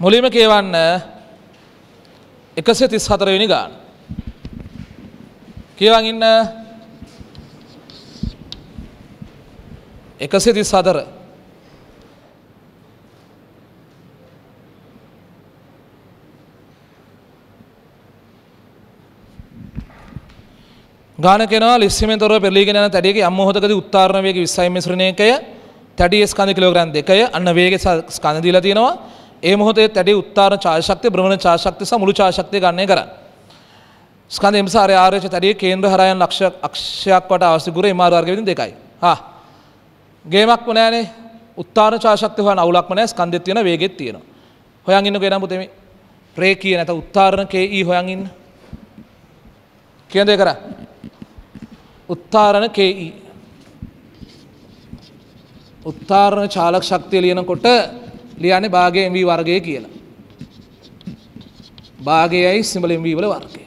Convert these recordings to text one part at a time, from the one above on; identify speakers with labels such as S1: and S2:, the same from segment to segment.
S1: මුලිම කියවන්න එකසේ තිස් හතරවෙනි ගාන. කියවන් ඉන්න එකසේ තිස් හදර ගානකෙන ලිස්සිමතර පෙල්ලිගෙන තැඩියගේ අම්මහතකද උත්තාරණවයගේ විස්සයිමිශ්‍රණයකය තැඩිය ස්කන්ධ කිලෝග්‍රන් දෙකය අන්න වේග ස්කන්ධදීලා තියෙනවා ඒ මොහොතේ තැඩේ උත්තාන ඡායශක්තිය භ්‍රමණ ඡායශක්තිය සහ මුළු ඡායශක්තිය ගන්නය කරන්නේ. ස්කන්ධය නිසා ආර්ය ආර්යච තැඩේ කේන්ද්‍ර හරයන් ලක්ෂ අක්ෂයක් වට අවශ්‍ය ගුරු ඒ මාරු වර්ග විදිහින් දෙකයි. හා. ගේමක්ම නෑනේ. උත්තාන ඡායශක්තිය හොයන අවුලක්ම නෑ ස්කන්ධෙත් තියෙන වේගෙත් තියෙනවා. හොයන් ඉන්නකෝ එනම් පුතේ මේ. ප්‍රේකී නැත උත්තාරණ කේఈ හොයන් ඉන්න. කියන දේ කරා. උත්තාරණ කේఈ උත්තාරණ චාලක ශක්තිය ලියනකොට ලියන්නේ භාගය MV වර්ගය කියලා. භාගයයි සිඹල MV වල වර්ගය.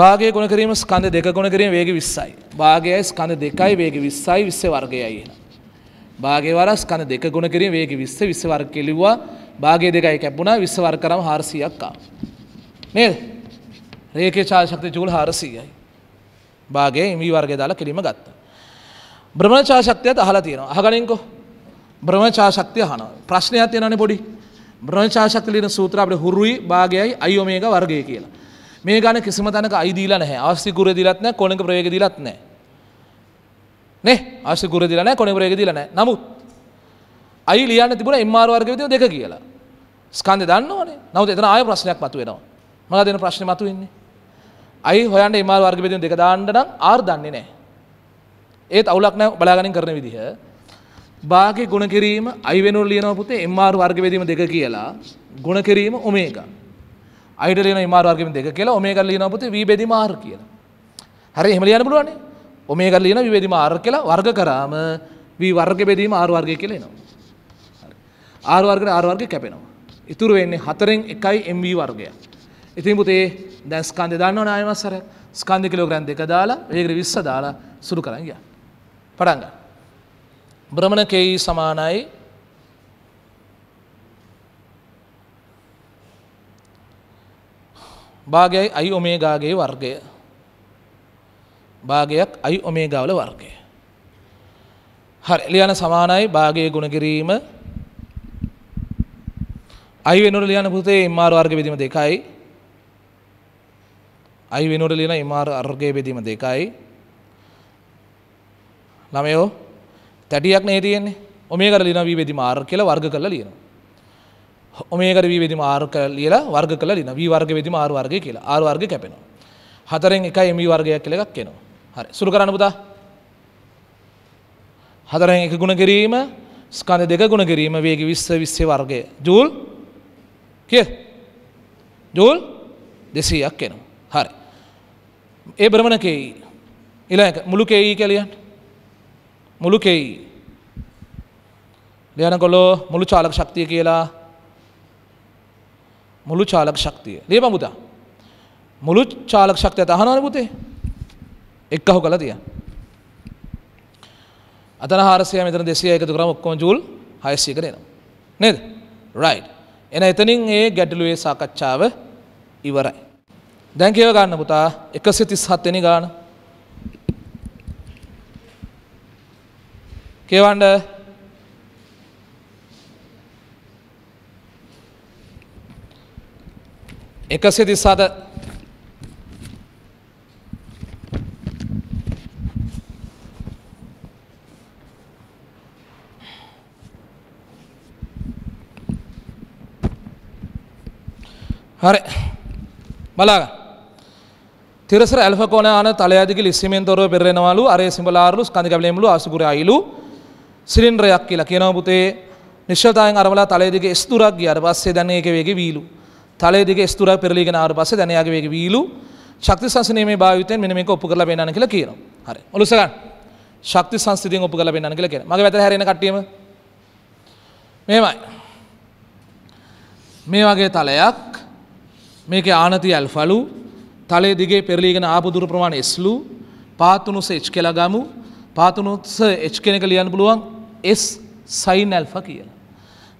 S1: භාගය ගුණ කිරීම ස්කන්ධ දෙක ගුණ කිරීම වේගය 20යි. භාගයයි ස්කන්ධ දෙකයි වේගය 20යි 20 වර්ගයයි එන. භාගය වල ස්කන්ධ දෙක ගුණ කිරීම වේගය 20 20 වර්ග කෙලිව්වා. භාගය දෙකයි කැපුණා 20 වර්ග කරාම 400ක් ආවා. නේද? රේඛේ චාර්ජ් ශක්තිය ජූල් 400යි. භාගයේ MV වර්ගය දාලා කෙලිම ගත්තා. භ්‍රමණ චාර්ජ් ශක්තියත් අහලා තියෙනවා. අහගනින්කෝ. බ්‍රමචා ශක්තිය හන ප්‍රශ්නයක් තියෙනන පොඩි බ්‍රමචා ශක්තිලින සූත්‍ර අපට හුරුයි භාගයයි අයෝමේක වර්ගය කියලා මේ ගන කිසිම තැනක අයිදීල නැහැ ආස්තිකුර දිලත් නෑ කොනක ප්‍රයෝග දිලත් නෑ නේ ආස්තිකුර දිල නෑ කොන ප්‍රයෝග දිල නෑ නමුත් අයි ලියන්න තිබුණ එම්මාර වර්ග විදිය දෙක කියලා ස්කන්ධය දන්නවනේ නමුත් එතන ආය ප්‍රශ්නයක් මතුවෙනවා මම දෙන ප්‍රශ්නේ මතුවෙන්නේ අයි හොයන්න එම්මාර වර්ග විදිය දෙක දාන්න නම් ආර් දන්නේ නෑ ඒත් අවුලක් නෑ බලාගනින් කරන විදිහ බාගේ ගුණ කිරීම අයිවෙනුර ලියනව පුතේ එම්මාර් වර්ග බෙදීම දෙක කියලා ගුණ කිරීම ඔමේගා. අයිඩ ලියන එම්මාර් වර්ග බෙදීම දෙක කියලා ඔමේගා ලියනව පුතේ වී බෙදීම R කියලා. හරි එහෙම ලියන්න පුළුවන්නේ. ඔමේගා ලියන වී බෙදීම R කියලා වර්ග කරාම වී වර්ග බෙදීම R වර්ගය කියලා එනවා. හරි. R වර්ගනේ R වර්ගය කැපෙනවා. ඉතුරු වෙන්නේ 4න් 1යි mv වර්ගය. ඉතින් පුතේ දැන් ස්කන්ධය දාන්නවනේ ආයෙමත් සැරයක්. ස්කන්ධ කිලෝග්‍රෑම් දෙක දාලා වේග 20 දාලා සුරු කරන් ගියා. පටන් ගන්න. බ්‍රමණකෙයි සමානයි භාගයයි අයි ඔමේගාගේ වර්ගය භාගයක් අයි ඔමේගාවල වර්ගය හරි ලියන සමානයි භාගයේ ගුණ කිරීම අයි වෙනුවට ලියන පුතේ එම්ආර් වර්ග බෙදීම දෙකයි අයි වෙනුවට ලියන එම්ආර් වර්ගයේ බෙදීම දෙකයි ළමයෝ තැටියක් නේතියෙන්නේ ඔමේකර ලින වීවෙදි මාර් කියල වර්ග කරලා ලියනවා. ඔමේකර වීවෙදි මාර්ක ලියලා වර්ග කල ලින වී වර්ග වෙදි මාර් වර්ග කියලා ආර් වර්ග කැපෙනවා. හතරෙන් එක එමි වර්ගයක් කියල එකක් කෙනවා. හරි සුරු කරන්න පුතා හතරෙන් එක ගුණ කිරීම ස්කන්ධ දෙක ගුණ කිරීම වේග 20 20 වර්ගය. ජූල් කිය ජූල් 200ක් එනවා. හරි. ඒ බ්‍රමණ කේයි. ඊළඟ මුළු කේයි කියලා ලියන්න. මුළු කෙයි. ලියනකොලෝ මුළු චාලක ශක්තිය කියලා මුළු චාලක ශක්තිය ලිය බමුදා මුළු චාලක ශක්තිය තහනවන පුතේ එක් අහු කළ තිය අතන හාරසය මෙතන දෙසිය එකතු කරම ඔක්කොම ජූල් හයසය කරනවා නේද රයි් එන එතනින් ඒ ගැටලුවේ සාකච්ඡාව ඉවරයි දැන් කියව ගන්න පුතා එකසි තිස් හත්වෙනි ගාන කියවන්ඩ එකසි දිස්සාද හරි බලාගන්න තිරස ඇල්කෝනන තලයදික ලිස්සිමෙන්තොරව පෙරෙනවලු අරේ සිඹලාරලු කඳගලෙමුලු අසුගුරයිලු සිලින්ඩරයක් කියලා කියනවා පුතේ නිශ්චලතාවයෙන් අරවලා තලයේ දිගේ ස්තුරක් ගියාට පස්සේ දැන් ඒකේ වේගය වීලු. තලයේ දිගේ ස්තුරක් පෙරලීගෙන ආවට පස්සේ දැන් එයාගේ වේගය වීලු. ශක්ති සංසිඳීමේ භාවිතයෙන් මෙන්න මේක ඔප්පු කරලා පෙන්නන්න කියලා කියනවා. හරි. ඔලුස ගන්න. ශක්ති සංසිඳීම ඔප්පු කරලා පෙන්නන්න කියලා කියනවා. මගේ වැතර හැරෙන කට්ටියම මෙහෙමයි. මේ වගේ තලයක් මේකේ ආනති ඇල්ෆලු තලයේ දිගේ පෙරලීගෙන ආපු දුර ප්‍රමාණය ස්ලු පාතුනුස එච් කියලා ගමු පාතුනුස එච් කෙනෙක් ලියන්න පුළුවන් S සයින් ඇල්ෆ කියලා.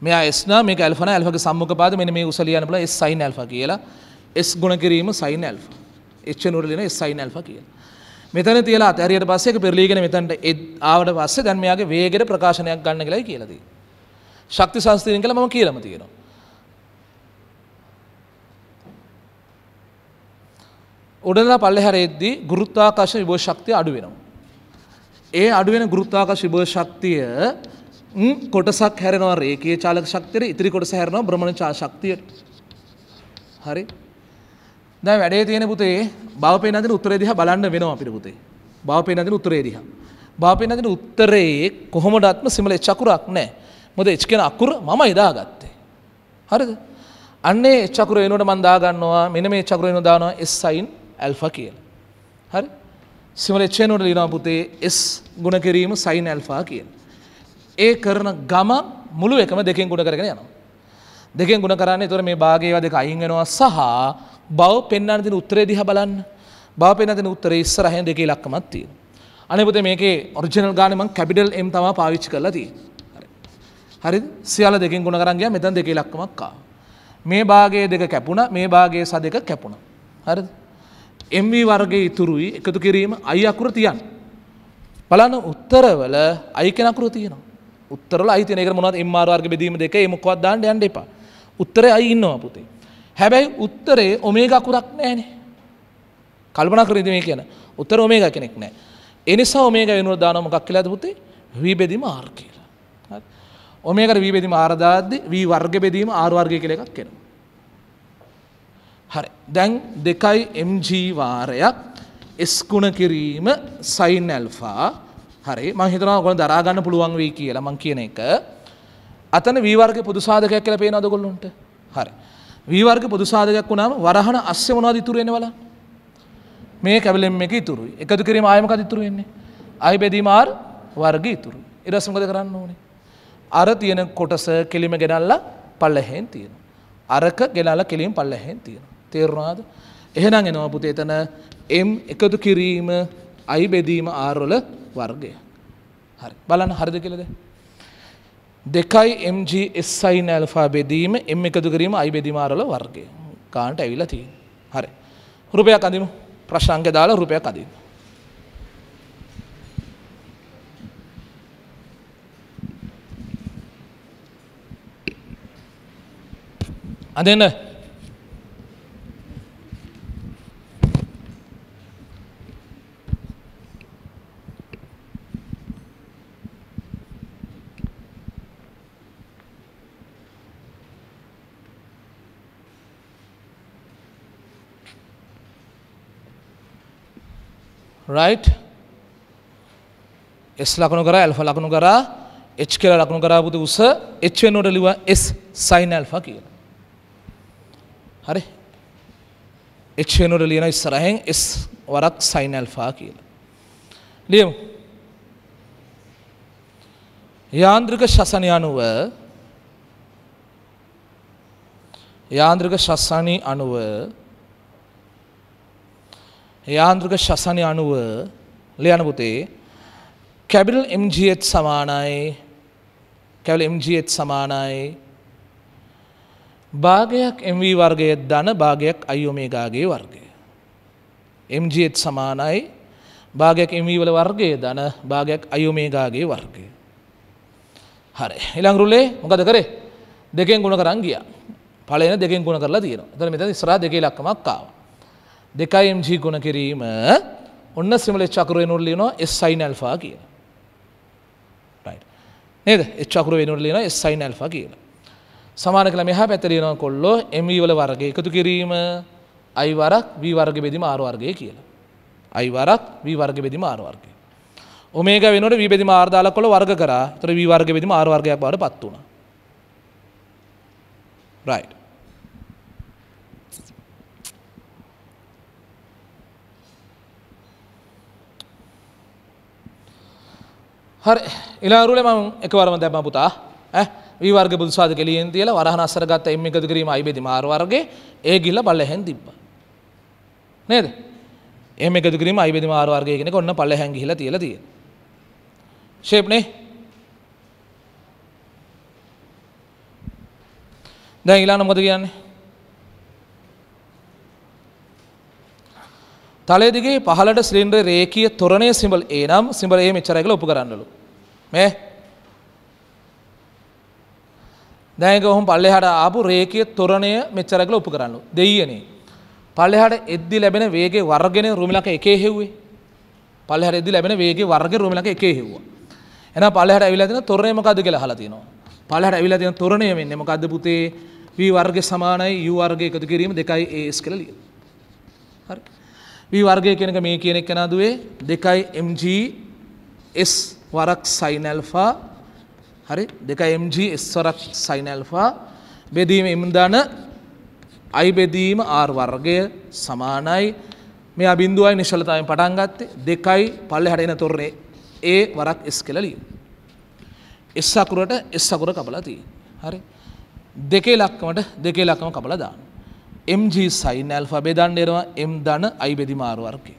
S1: මෙයා ස්න මේ ඇල්ෆන ඇල්ෆක සම්මකපාද මෙන මේ උසලියන බල S සයින් ඇල්ෆ කියලා S ගුණ කිරීම සයින් ඇල්ෆ. එච්ච නුරලින S සයින් ඇල්ෆ කියලා. මෙතන තියලා අතහැරියට පස්සේ ඒක පෙරලීගෙන මෙතනට ආවට පස්සේ දැන් මෙයාගේ වේගෙට ප්‍රකාශනයක් ගන්න කියලා කියලා තියෙනවා. ශක්ති සංස්ථිරෙන් කියලා මම කියලාම තියෙනවා. උඩලා පල්ලෙහැරෙද්දී ගුරුත්වාකර්ෂණ විභව ශක්තිය අඩු වෙනවා. ඒ අඩුවෙන ගුරුත්වාකර්ෂ විභව ශක්තිය කොටසක් හැරෙනවා රේඛීය චාලක ශක්තියට ඉතිරි කොටස හැරෙනවා භ්‍රමණචා ශක්තියට. හරි. දැන් වැඩේ තියෙන පුතේ බව පේන අදින උත්තරේ දිහා බලන්න වෙනවා අපිට පුතේ. බව පේන අදින උත්තරේ දිහා. බව පේන අදින උත්තරේ කොහොමඩත්ම සිමලේ චකුරක් නැහැ. මොකද එච් කියන අකුර මමයි දාගත්තේ. හරිද? අන්නේ චකුර වෙනුවට මම දාගන්නවා මෙන්න මේ චකුර වෙනුව දානවා S sin alpha කියලා. හරි? සිමලච්චේනොට ලිනා පුතේ එස් ගුණ කිරීම සයින් ඇල්ෆා කියන. ඒ කරන ගම මුළු එකම දෙකෙන් ගුණ කරගෙන යනවා. දෙකෙන් ගුණ කරන්නේ තොර මේ භාගයවා දෙක අයින් වෙනවා සහ බව පෙන්වන්න දෙන උත්තරේ දිහා බලන්න. බව පෙන්වන්න දෙන උත්තරේ ඉස්සරහින් දෙකේ ඉලක්කමක් තියෙනවා. අනේ පුතේ මේකේ ඔරිජිනල් ගානේ මම කැපිටල් M තමයි පාවිච්චි කරලා තියෙන්නේ. හරිද? සියල්ල දෙකෙන් ගුණ කරන් ගියා මෙතන දෙකේ ඉලක්කමක් ආවා. මේ භාගයේ දෙක කැපුණා මේ භාගයේ සදෙක කැපුණා. හරිද? MV වර්ගේ ඉතුරුයි එකතු කිරීම අයි අකුර තියන්. බලන්න උත්තරවල අයි කෙනකුරු තියනවා. උත්තරල අයිති නක මොනත් එම්මාර්ග බෙදීම දෙක මොක්වත් දාන්න යන්න එපා. උත්තරය අයි ඉන්නවා පුතේ. හැබැයි උත්තරේ ඔමේ ගකුරක් නෑනෙ. කල්පන කරදි මේ කියන උත්තර ඔමේ කෙනෙක් නෑ. එනිසා ඔමේ වෙනුව දානමකක් කියලා පුතේ වීබෙදිම ආර් කියලා. ඔමේකට වීබෙදිම ආරදාද්දි වී වර්ග බෙදීම ආර්වාර්ගය කළ එකක් කෙනවා. හරි. දැන් දෙකයි mg වාරයක් s ගුණ කිරීම sin alpha හරි මම හිතනවා ඔයගොල්ලෝ දරා ගන්න පුළුවන් වෙයි කියලා මම කියන එක. අතන v වර්ගයේ පොදු සාධකයක් කියලා පේනවද ඔයගොල්ලන්ට? හරි. v වර්ග පොදු සාධකයක් වුණාම වරහන අස්සේ මොනවද ඉතුරු වෙන්නේ බලන්න. මේ කැබලෙම් එක ඉතුරුයි. එකතු කිරීම ආයෙ මොකද ඉතුරු වෙන්නේ? ආයි බෙදීම r වර්ග ඉතුරුයි. ඊට පස්සේ මොකද කරන්න ඕනේ? අර තියෙන කොටස කෙලිම ගෙනල්ලා පල්ලෙහෙන් තියෙනවා. අරක ගෙනල්ලා කෙලිම පල්ලෙහෙන් තියෙනවා. තේරවාද එහෙනම් එනවා පුතේ එතන එම් එකතු කිරීම අයි බෙදීම ආරවල වර්ගය හරි බලන්න හරිද කියලද දෙකයි MGSයින් ඇල්ෆා බෙදීම එම් එකතු කිරීම අයි බෙදිමාරල වර්ගය කාන්ට ඇවිලා තියෙන හරි රුපයක් අඳමු ප්‍රශ්ංක දාලා රුපයක් අදන්න අදන්න right S ලකුණු කරා ඇල්ෆා ලකුණු කරා H කියලා ලකුණු කරා පුතේ උස H වෙනුවට ලිව්වා S sin alpha කියලා. හරි. H වෙනුවට ලියන ඉස්සරහෙන් S වරක් sin alpha කියලා. ලියමු. යාන්ත්‍රික ශසනය අනුව යාන්ත්‍රික ශස්සනී අනුව යාන්ත්‍රික ශසනය අනුව ලියන පුතේ කැබිල් MGH සමානයි කැබිල් MGH සමානයි භාගයක් MV වර්ගයේ ධන භාගයක් I ඔමේගාගේ e වර්ගය MGH සමානයි භාගයක් MV වල වර්ගයේ ධන භාගයක් I ඔමේගාගේ e වර්ගය හරි ඊළඟ රුලේ මොකද කරේ දෙකෙන් ගුණ කරන් ගියා පළවෙනි දෙකෙන් ගුණ කරලා තියෙනවා එතන මෙතන ඉස්සරහා දෙකේ ඉලක්කමක් ආවා දෙකයිMG ගුණ කිරීම ඔන්න සිමල චකර වෙනුරලියනවා එස්සයින් ඇල්ෆා කියන නේද එච්චකර වෙනුරලියන එස්සයින් ඇල්ෆා කියලා සමාන කළ මෙහා පැතරියනවා කොල්ලෝ එමී e වල වර්ග එකතු කිරීම අයිවරක් වී වර්ග බෙදිම ආරවර්ගය කියලා අයිවරක් වී වර්ග බෙදිම ආරවර්ගය ඔමේක වෙනට වී බෙදිම ආර්දාල කොළ වර්ග කරා තර වී වර්ග බෙදිම ආරවර්ගයක් බවට පත් වුණා right හරි ඉලාරුලම එකවරම දැම පුතා වීවර්ග බුදුසාද කෙලියෙන් තියල වරහන අසරගත් එම එකතු කිරීම අයිබෙදි මාරවර්ගේ ඒ ගිල්ල බල්ලහැන් තිබ්බ නේද එම එකතු කිරීම අයිබෙදි මාරවර්ගය කෙනෙ ඔන්න පල්ලහැන් ගිහිලා තියලා තියෙන ෂේප්නේ දැන් ඊළඟ මොකද කියන්නේ තලයේ දිගේ පහළට සිලින්ඩර් රේඛීය තොරණයේ සිඹල් A නම් සිඹල් A මෙච්චරයි කියලා ඔප්පු කරන්නලු මේ දැක ඔහුම් පල්ලෙහට ආපු රේකය තොරණය මෙච්චරකල උප කරන්නු දෙයනේ. පල්ලෙහට එද්දි ලැබෙන වේගේ වර්ගෙන රුමිලක එකේ හෙව්වේ පල්ලෙහට එදදි ලැබෙන වේගේ වර්ග රුමිලක එකේ හෙව්වා එන පල්ලෙහට ඇවිලදින තොරණයමකද කියලා හලතිනවා පල්ලෙහට ඇවිලදින තොරණය වෙන්නේ මොකද්ද පුතේ වී වර්ග සමානයි යු වර්ග එකතු කිරීම දෙකයි ඒස් කියලා ලියන. හරි. වී වර්ගය කියන එක මේ කියන එක නදුවේ දෙකයි mg S වරක් sin alpha හරි 2mg S වරක් sin alpha බෙදීම ඉම්දාන i බෙදීම r වර්ගය සමානයි මෙයා බිඳුවයි නිශ්චලතාවයෙන් පටන් ගත්තේ 2යි පල්ලෙහාට එන තොරේ a වරක් s කියලා ලියමු s අකුරට s අකුර කපලා තියෙන්නේ හරි දෙකේ ලක්කමට දෙකේ ලක්කම කපලා දාන්න mg sin alpha බෙදන්න එනවා m ධන i බෙදීම r වර්ගය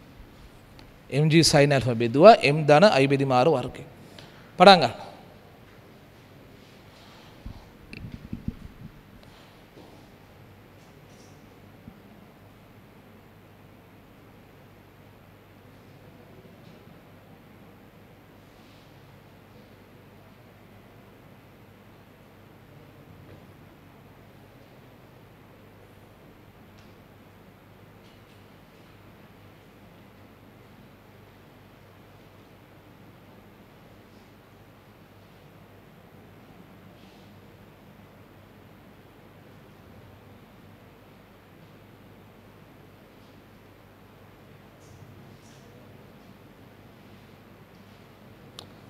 S1: MG සයින් ඇල්ෆා බෙදුවා M ධන අයිබෙදි මාර වර්ගය. පටන් ගන්න.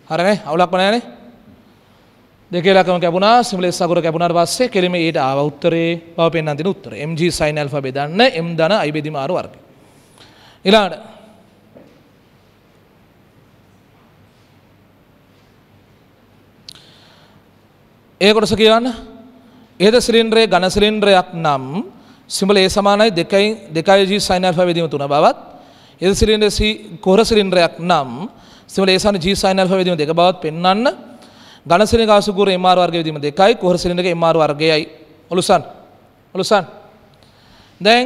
S1: හරනේ අවුලක් නෑනේ දෙකලකම කැපුණා සිම්ලේ සගුර කැපුණාට පස්සේ කෙලිම ඊට ආව උත්තරේ බව පෙන්වන්න දෙන උත්තරේ mg sin alpha බෙදන්න m ධන i බෙදීම r වර්ගය ඊළඟට ඒ කොටස කියවන්න ඒද සිලින්ඩරේ ඝන සිලින්ඩරයක් නම් සිඹල ඒ සමානයි 2යි 2g sin alpha වේදීම 3 බවත් ඒද සිලින්ඩරේ සි කොර සිලින්ඩරයක් නම් සිවල ඒසාන ජීසායින් ඇල්ෆා වේදීම දෙක බවත් පෙන්වන්න ඝනසිරින කාසුගුරු MR වර්ගය වේදීම දෙකයි කුහරසිරිනක MR වර්ගයයි ඔලුසන් ඔලුසන් දැන්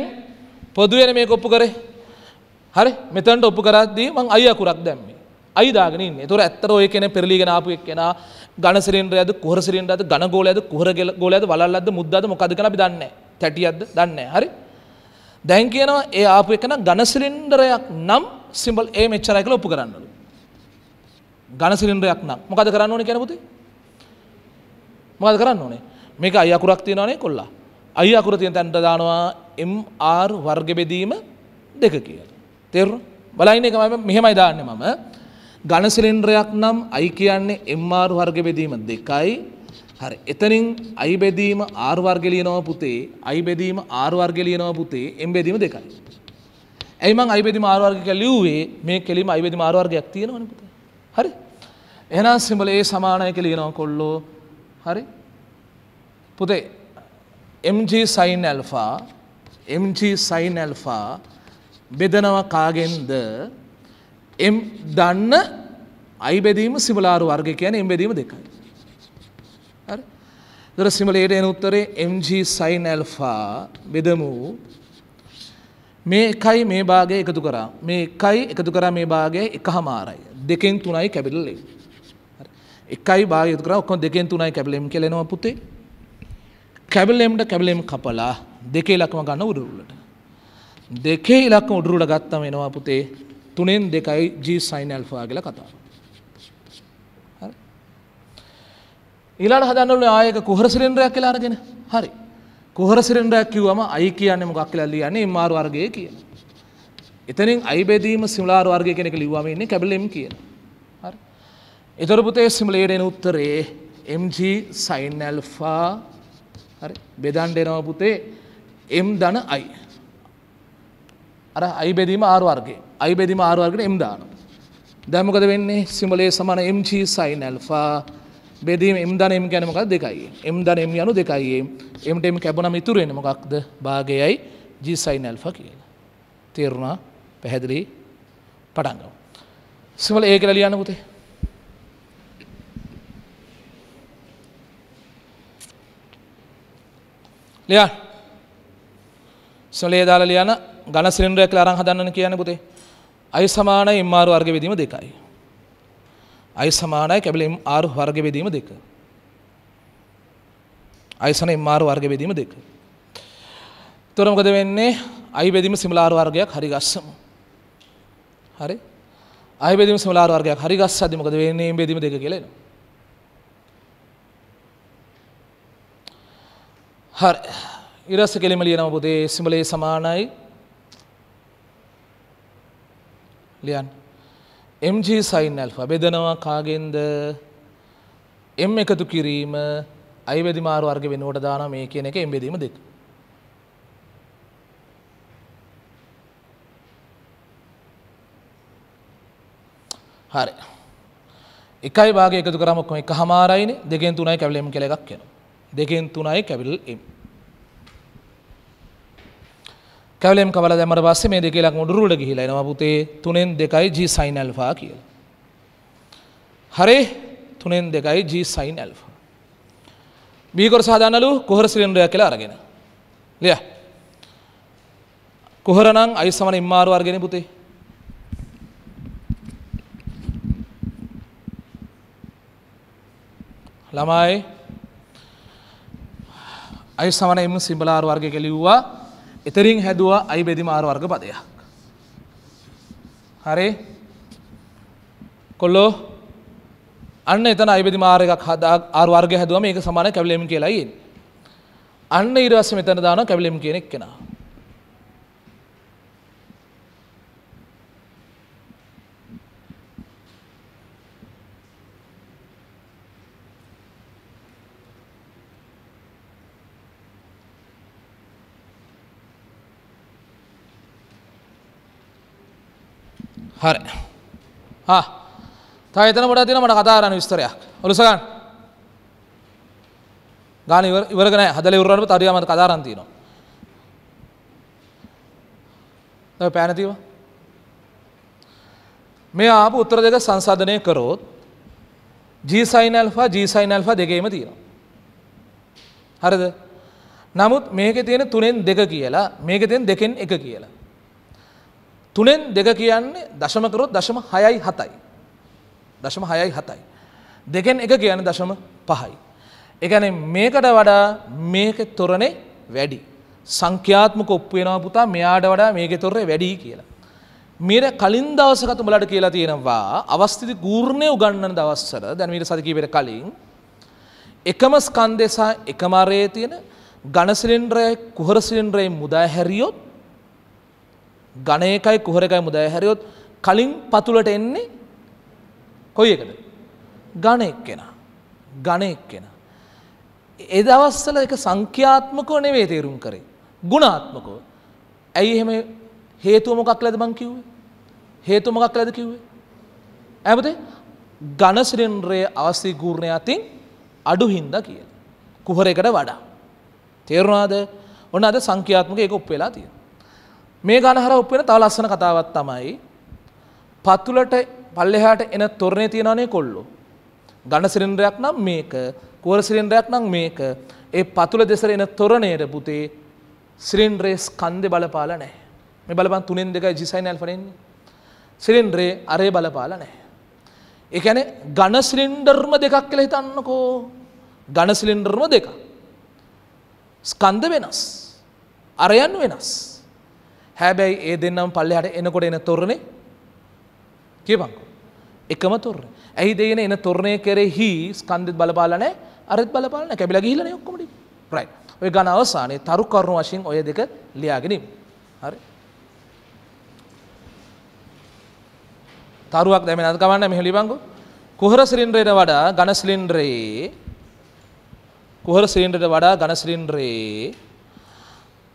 S1: පොදුවේනේ මේක ඔප්පු කරේ හරි මෙතනට ඔප්පු කරද්දී මං අය අකුරක් දැම්මේ අයි දාගෙන ඉන්නේ. ඒතොර ඇත්තට ඔය කෙනේ පෙරලීගෙන ආපු එක්කෙනා ඝන සිලින්ඩරයද කුහර සිලින්ඩරයද ඝන ගෝලයද කුහර ගෝලයද වලල්ලක්ද මුද්දාද මොකද්ද කියලා අපි දන්නේ නැහැ. තැටියක්ද දන්නේ නැහැ. හරි. දැන් කියනවා ඒ ආපු එකන ඝන සිලින්ඩරයක් නම් සිම්බල් A මෙච්චරයි කියලා ඔප්පු කරන්නලු. ඝන සිලින්ඩරයක් නම් මොකද කරන්න ඕනේ කියන පුතේ? මොකද කරන්න ඕනේ? මේක අය අකුරක් තියනවානේ කොල්ලා. අය අකුර තියෙන තැනට දානවා MR වර්ග බෙදීම දෙක කියලා. තේරුණා? බලන්න එක මම මෙහෙමයි දාන්නේ මම. ඝන සිලින්ඩරයක් නම් i කියන්නේ MR වර්ග බෙදීම දෙකයි. හරි. එතනින් i බෙදීම R වර්ග ලියනවා පුතේ. i බෙදීම R වර්ග ලියනවා පුතේ. m බෙදීම දෙකයි. ඇයි මං i බෙදීම R වර්ග කියලා ලියුවේ? මේ කෙලිම i බෙදීම R වර්ගයක් තියෙනවනේ පුතේ. හරි. එහෙනම් සිම්බලේ සමානයි කියලා කියනවා කොල්ලෝ. හරි? පුතේ mg sin alpha mg sin alpha බෙදනවා කාගෙන්ද? m දන්න i බෙදීම සිමලාරු වර්ගය කියන්නේ m බෙදීම දෙකයි. හරි? දර සිමලේට එන උත්තරේ mg sin alpha බෙදමු මේ එකයි මේ භාගය එකතු කරා. මේ එකයි එකතු කරා මේ භාගය එකහමාරයි. දෙකෙන් තුනයි කැපිටල් A. එකයි භායතු කර ඔක්කො දෙකෙන් තුනයි කැබලෙම් කෙලෙනවා පුතේ කැබලෙම්ට කැබලෙම් කපලා දෙකේ ලක්ම ගන්න උඩුරුලට දෙකේ ඉලක්ක උඩුරුට ගත්තම එනවා පුතේ තුනෙන් දෙකයි ජී සයින් ඇල්ෆා කියලා කතා ඊළඟ හදන්නවලු ආයක කුහර සිලින්ඩරයක් කියලා අරගෙන හරි කුහර සිලින්ඩරයක් කිව්වම අයි කියන්නේ මොකක් කියලා ලියන්නේ මාරු වර්ගය කියන එතනින් අයි බෙදීම සිමුලාර වර්ගය කෙනෙක් ලිව්වම ඉන්නේ කැබලෙම් කියන එතොරපුතේ සිමලේට එන උත්තරේ MG සයින් ඇල්ෆා හරි බෙදන්ඩ එනවා පුතේ එම් දන අයි. අර අයිබෙදීම ආරවර්ගේ අයිබෙදිම ආරවර්ගෙන එම් දාන. දැමකද වෙන්නේ සිමලේ සමන MG සයින් ඇල්ෆා බෙදීම එම් දන එම් ගැනමකක් දෙකයි එම් දන එම් යනු දෙකයි එමට එම කැබනම ඉතුරෙන මොකක්ද භාගයයි ජී සයින් ඇල්ෆා කියලා. තේරුණා පැහැදිලි පටන්ගව. සිමල ඒකල ලියන්න පුතේ ලියන්. සොලේ දාලා ලියන ඝන සිලින්ඩරයක් අරන් හදන්න කියන්නේ පුතේ. I සමානයි MR වර්ග බෙදීම 2යි. I සමානයි කැබලි MR වර්ග බෙදීම 2. I සමාන MR වර්ග බෙදීම 2. එතකොට මොකද වෙන්නේ? I බෙදීම සිමලාර වර්ගයක් හරි ගස්සමු. හරි? I බෙදීම සිමලාර වර්ගයක් හරි ගස්සද්දි මොකද වෙන්නේ? මේ බෙදීම 2 කියලා එනවා. හරි. ඉරස කෙලිම ලියනවා පුතේ සිඹලේ සමානයි. ලියන්න. mg sin alpha බෙදනවා කාගෙන්ද? m එකතු කිරීම i බෙදි මාරු වර්ග වෙනුවට දානවා මේ කියන එක m බෙදීම දෙක. හරි. එකයි භාගය එකතු කරාම ඔක්කොම එකමාරයිනේ. දෙකෙන් තුනයි කැවිලි m කියලා එකක් එනවා. දෙකෙන් තුනයි කැවිලි m. කැවලම් කවල දැමර පස්සේ මේ දෙකේ ලකුණු උඩුරුලට ගිහිලා එනවා පුතේ 3න් 2යි g sin alpha කියලා. හරි 3න් 2යි g sin alpha. B කොටස හදානලු කුහර සිලින්ඩරයක් කියලා අරගෙන. ලියා. කුහර නම් i සමන m r වර්ගනේ පුතේ. ළමයි i සමන m සිඹලාර වර්ගය කියලා එතරින් හැදවා අයි බෙදිමාර වර්ග පදයක්. හරි කොල්ලෝ අන්න එතන අයිබෙදිමාරයක් හදා ආර්වර්ග හැදුවම ඒක සමාන කැවලෙම් කියලායි. අන්න ඊරවස්ස මෙතන දාන කැවලෙම් කියන එක්කෙනා. හරි තා එතන ොඩ තින මට කතාරන විස්තරයක් ඔලුසගන් ගාන ඉවරගෙන හදල ඉවරට තරියමට කතාරන්තිනවා පැනතිව මේ ආපු උත්තර දෙක සංසාධනය කරෝත් ජීසයිනල්ෆා ජීසයිනල්ෆා දෙකේම තියෙනවා. හරද නමුත් මේක තියෙන තුනෙන් දෙක කියලා මේක තියෙන් දෙකෙන් එක කියලා. තුනෙන් දෙක කියන්නේ දශමකරොත් දශම හයයි හතයි. දශම හයයි හතයි. දෙකෙන් එක කියන දශම පහයි. එකන මේකට වඩා මේක තොරණේ වැඩි. සංඛ්‍යාත්මක ඔප්පු වෙනවා පුතා මෙයාට වඩා මේකේ තොරේ වැඩි කියලා. මීට කලින් දවසක උඹලට කියලා තියෙනවා අවස්ථිති ගූර්ණය උගන්වන දවස්වල දැන් මීට සති කීපෙට කලින් එකම ස්කන්ධය සහ එකම අරයේ තියෙන ඝන සිලින්ඩරයයි කුහර සිලින්ඩරයයි මුදා හැරියොත් ඝන එකයි කුහර එකයි මුදය හැරියොත් කලින් පතුලට එන්නේ කොයි එකද? ඝන එක්කෙනා. ඝන එක්කෙනා. ඒ දවස්වල ඒක සංඛ්‍යාත්මකව නෙවෙයි තේරුම් කරේ. ගුණාත්මකව. ඇයි එහෙම හේතුව මොකක්ලද මං කිව්වේ? හේතුව මොකක්ලද කිව්වේ? ඇබතේ ඝන සිලින්ඩරයේ අවසි ගූර්ණය අතින් අඩු හින්දා කියලා. කුහරයකට වඩා. තේරුණාද? ඔන්න අද සංඛ්‍යාත්මක ඒක ඔප් වෙලා තියෙනවා. මේ ගණහර උපයන තව ලස්සන කතාවක් තමයි පතුලට පල්ලෙහාට එන තොරණේ තියනනේ කොල්ලෝ. ඝන සිලින්ඩරයක් නම් මේක, කුවර සිලින්ඩරයක් නම් මේක. ඒ පතුල දෙසට එන තොරණේට පුතේ සිලින්ඩරේ ස්කන්ධේ බලපාලා නැහැ. මේ බලපන් තුනෙන් දෙකයි ජිසයින් ඇල්ෆා එන්නේ. සිලින්ඩරේ අරේ බලපාලා නැහැ. ඒ කියන්නේ ඝන සිලින්ඩර්ම දෙකක් කියලා හිතන්නකෝ. ඝන සිලින්ඩර්ම දෙකක්. ස්කන්ධ වෙනස්. අරයන් වෙනස්. හැබැයි ඒ දෙන්නම් පල්ලෙහට එනකොට එන තොරණේ කියපංකෝ. එකම තොරණ. ඇයි දෙයන එන තොරණය කෙරෙහි ස්කන්ධෙත් බලපාලනෑ අරත් බලපාලන කැබිල ගිහිලන ඔක්කොමටි. රයි. ඔය ගණ අවසානයේ තරු කරුණු වශයෙන් ඔය දෙක ලියාගෙනීම. හරි. තරුවක් දැමෙන අද කවන්න මෙහෙ ලියපංකෝ. කුහර සිලින්ඩරයට වඩා ඝන සිලින්ඩරේ කුහර සිලින්ඩරයට වඩා ඝන සිලින්ඩරේ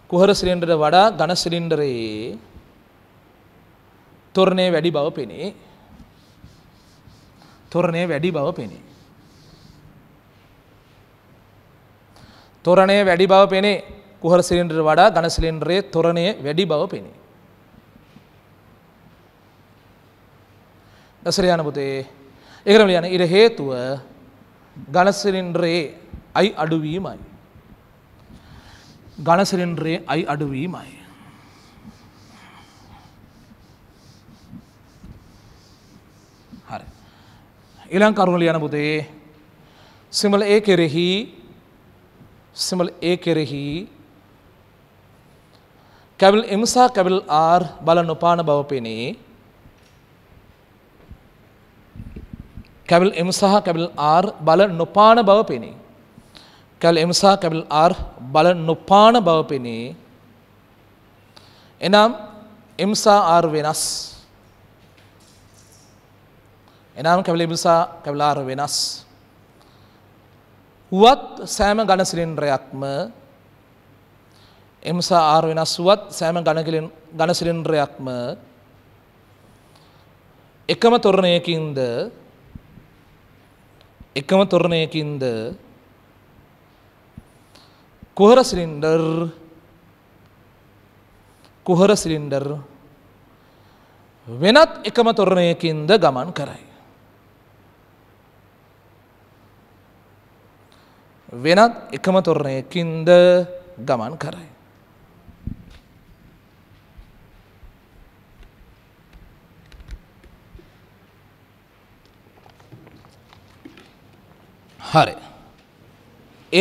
S1: කුහර සිලින්ඩර වඩා ඝන සිලින්ඩරයේ තොරණය වැඩි බව පෙනේ. තොරණය වැඩි බව පෙනේ. තොරණය වැඩි බව පෙනේ කුහර සිලින්ඩර වඩා ඝන සිලින්ඩරයේ තොරණය වැඩි බව පෙනේ. දසරයන පුතේ ඒකටම ලියන්න ඉර හේතුව ඝන සිලින්ඩරයේ අයි අඩුවීමයි. ගණසිරෙන්රේ අයි අඩුවීමයි. හරි. ඉලං කරුණල යන පුතේ සිමල ඒ කෙරෙහි සිමල ඒ කෙරෙහි කැවිල් එමසා කැවිල් ආර් බල නොපාන බව පෙනේ කැවිල් එමසාහ කැවිල් ආර් බල නොපාන බව පෙනේ කැල් එමසා කැවිල් ආර් බල නොපාන බව පෙනේ. එනම් එම්සා ආර් වෙනස්. එනම් කැවල එම්සා කැවලාර වෙනස්. වුවත් සෑම ගණ සිලින්ඩරයක්ම එම්සා ආර් වෙනස් වුවත් සෑම ගණ සිලින්ඩරයක්ම එකම තොරණයකින්ද එකම තොරණයකින්ද කුහර සිලින්ඩර් කුහර සිලින්ඩර් වෙනත් එකම තොරණයකින්ද ගමන් කරයි. වෙනත් එකම තොරණයකින්ද ගමන් කරයි. හරි.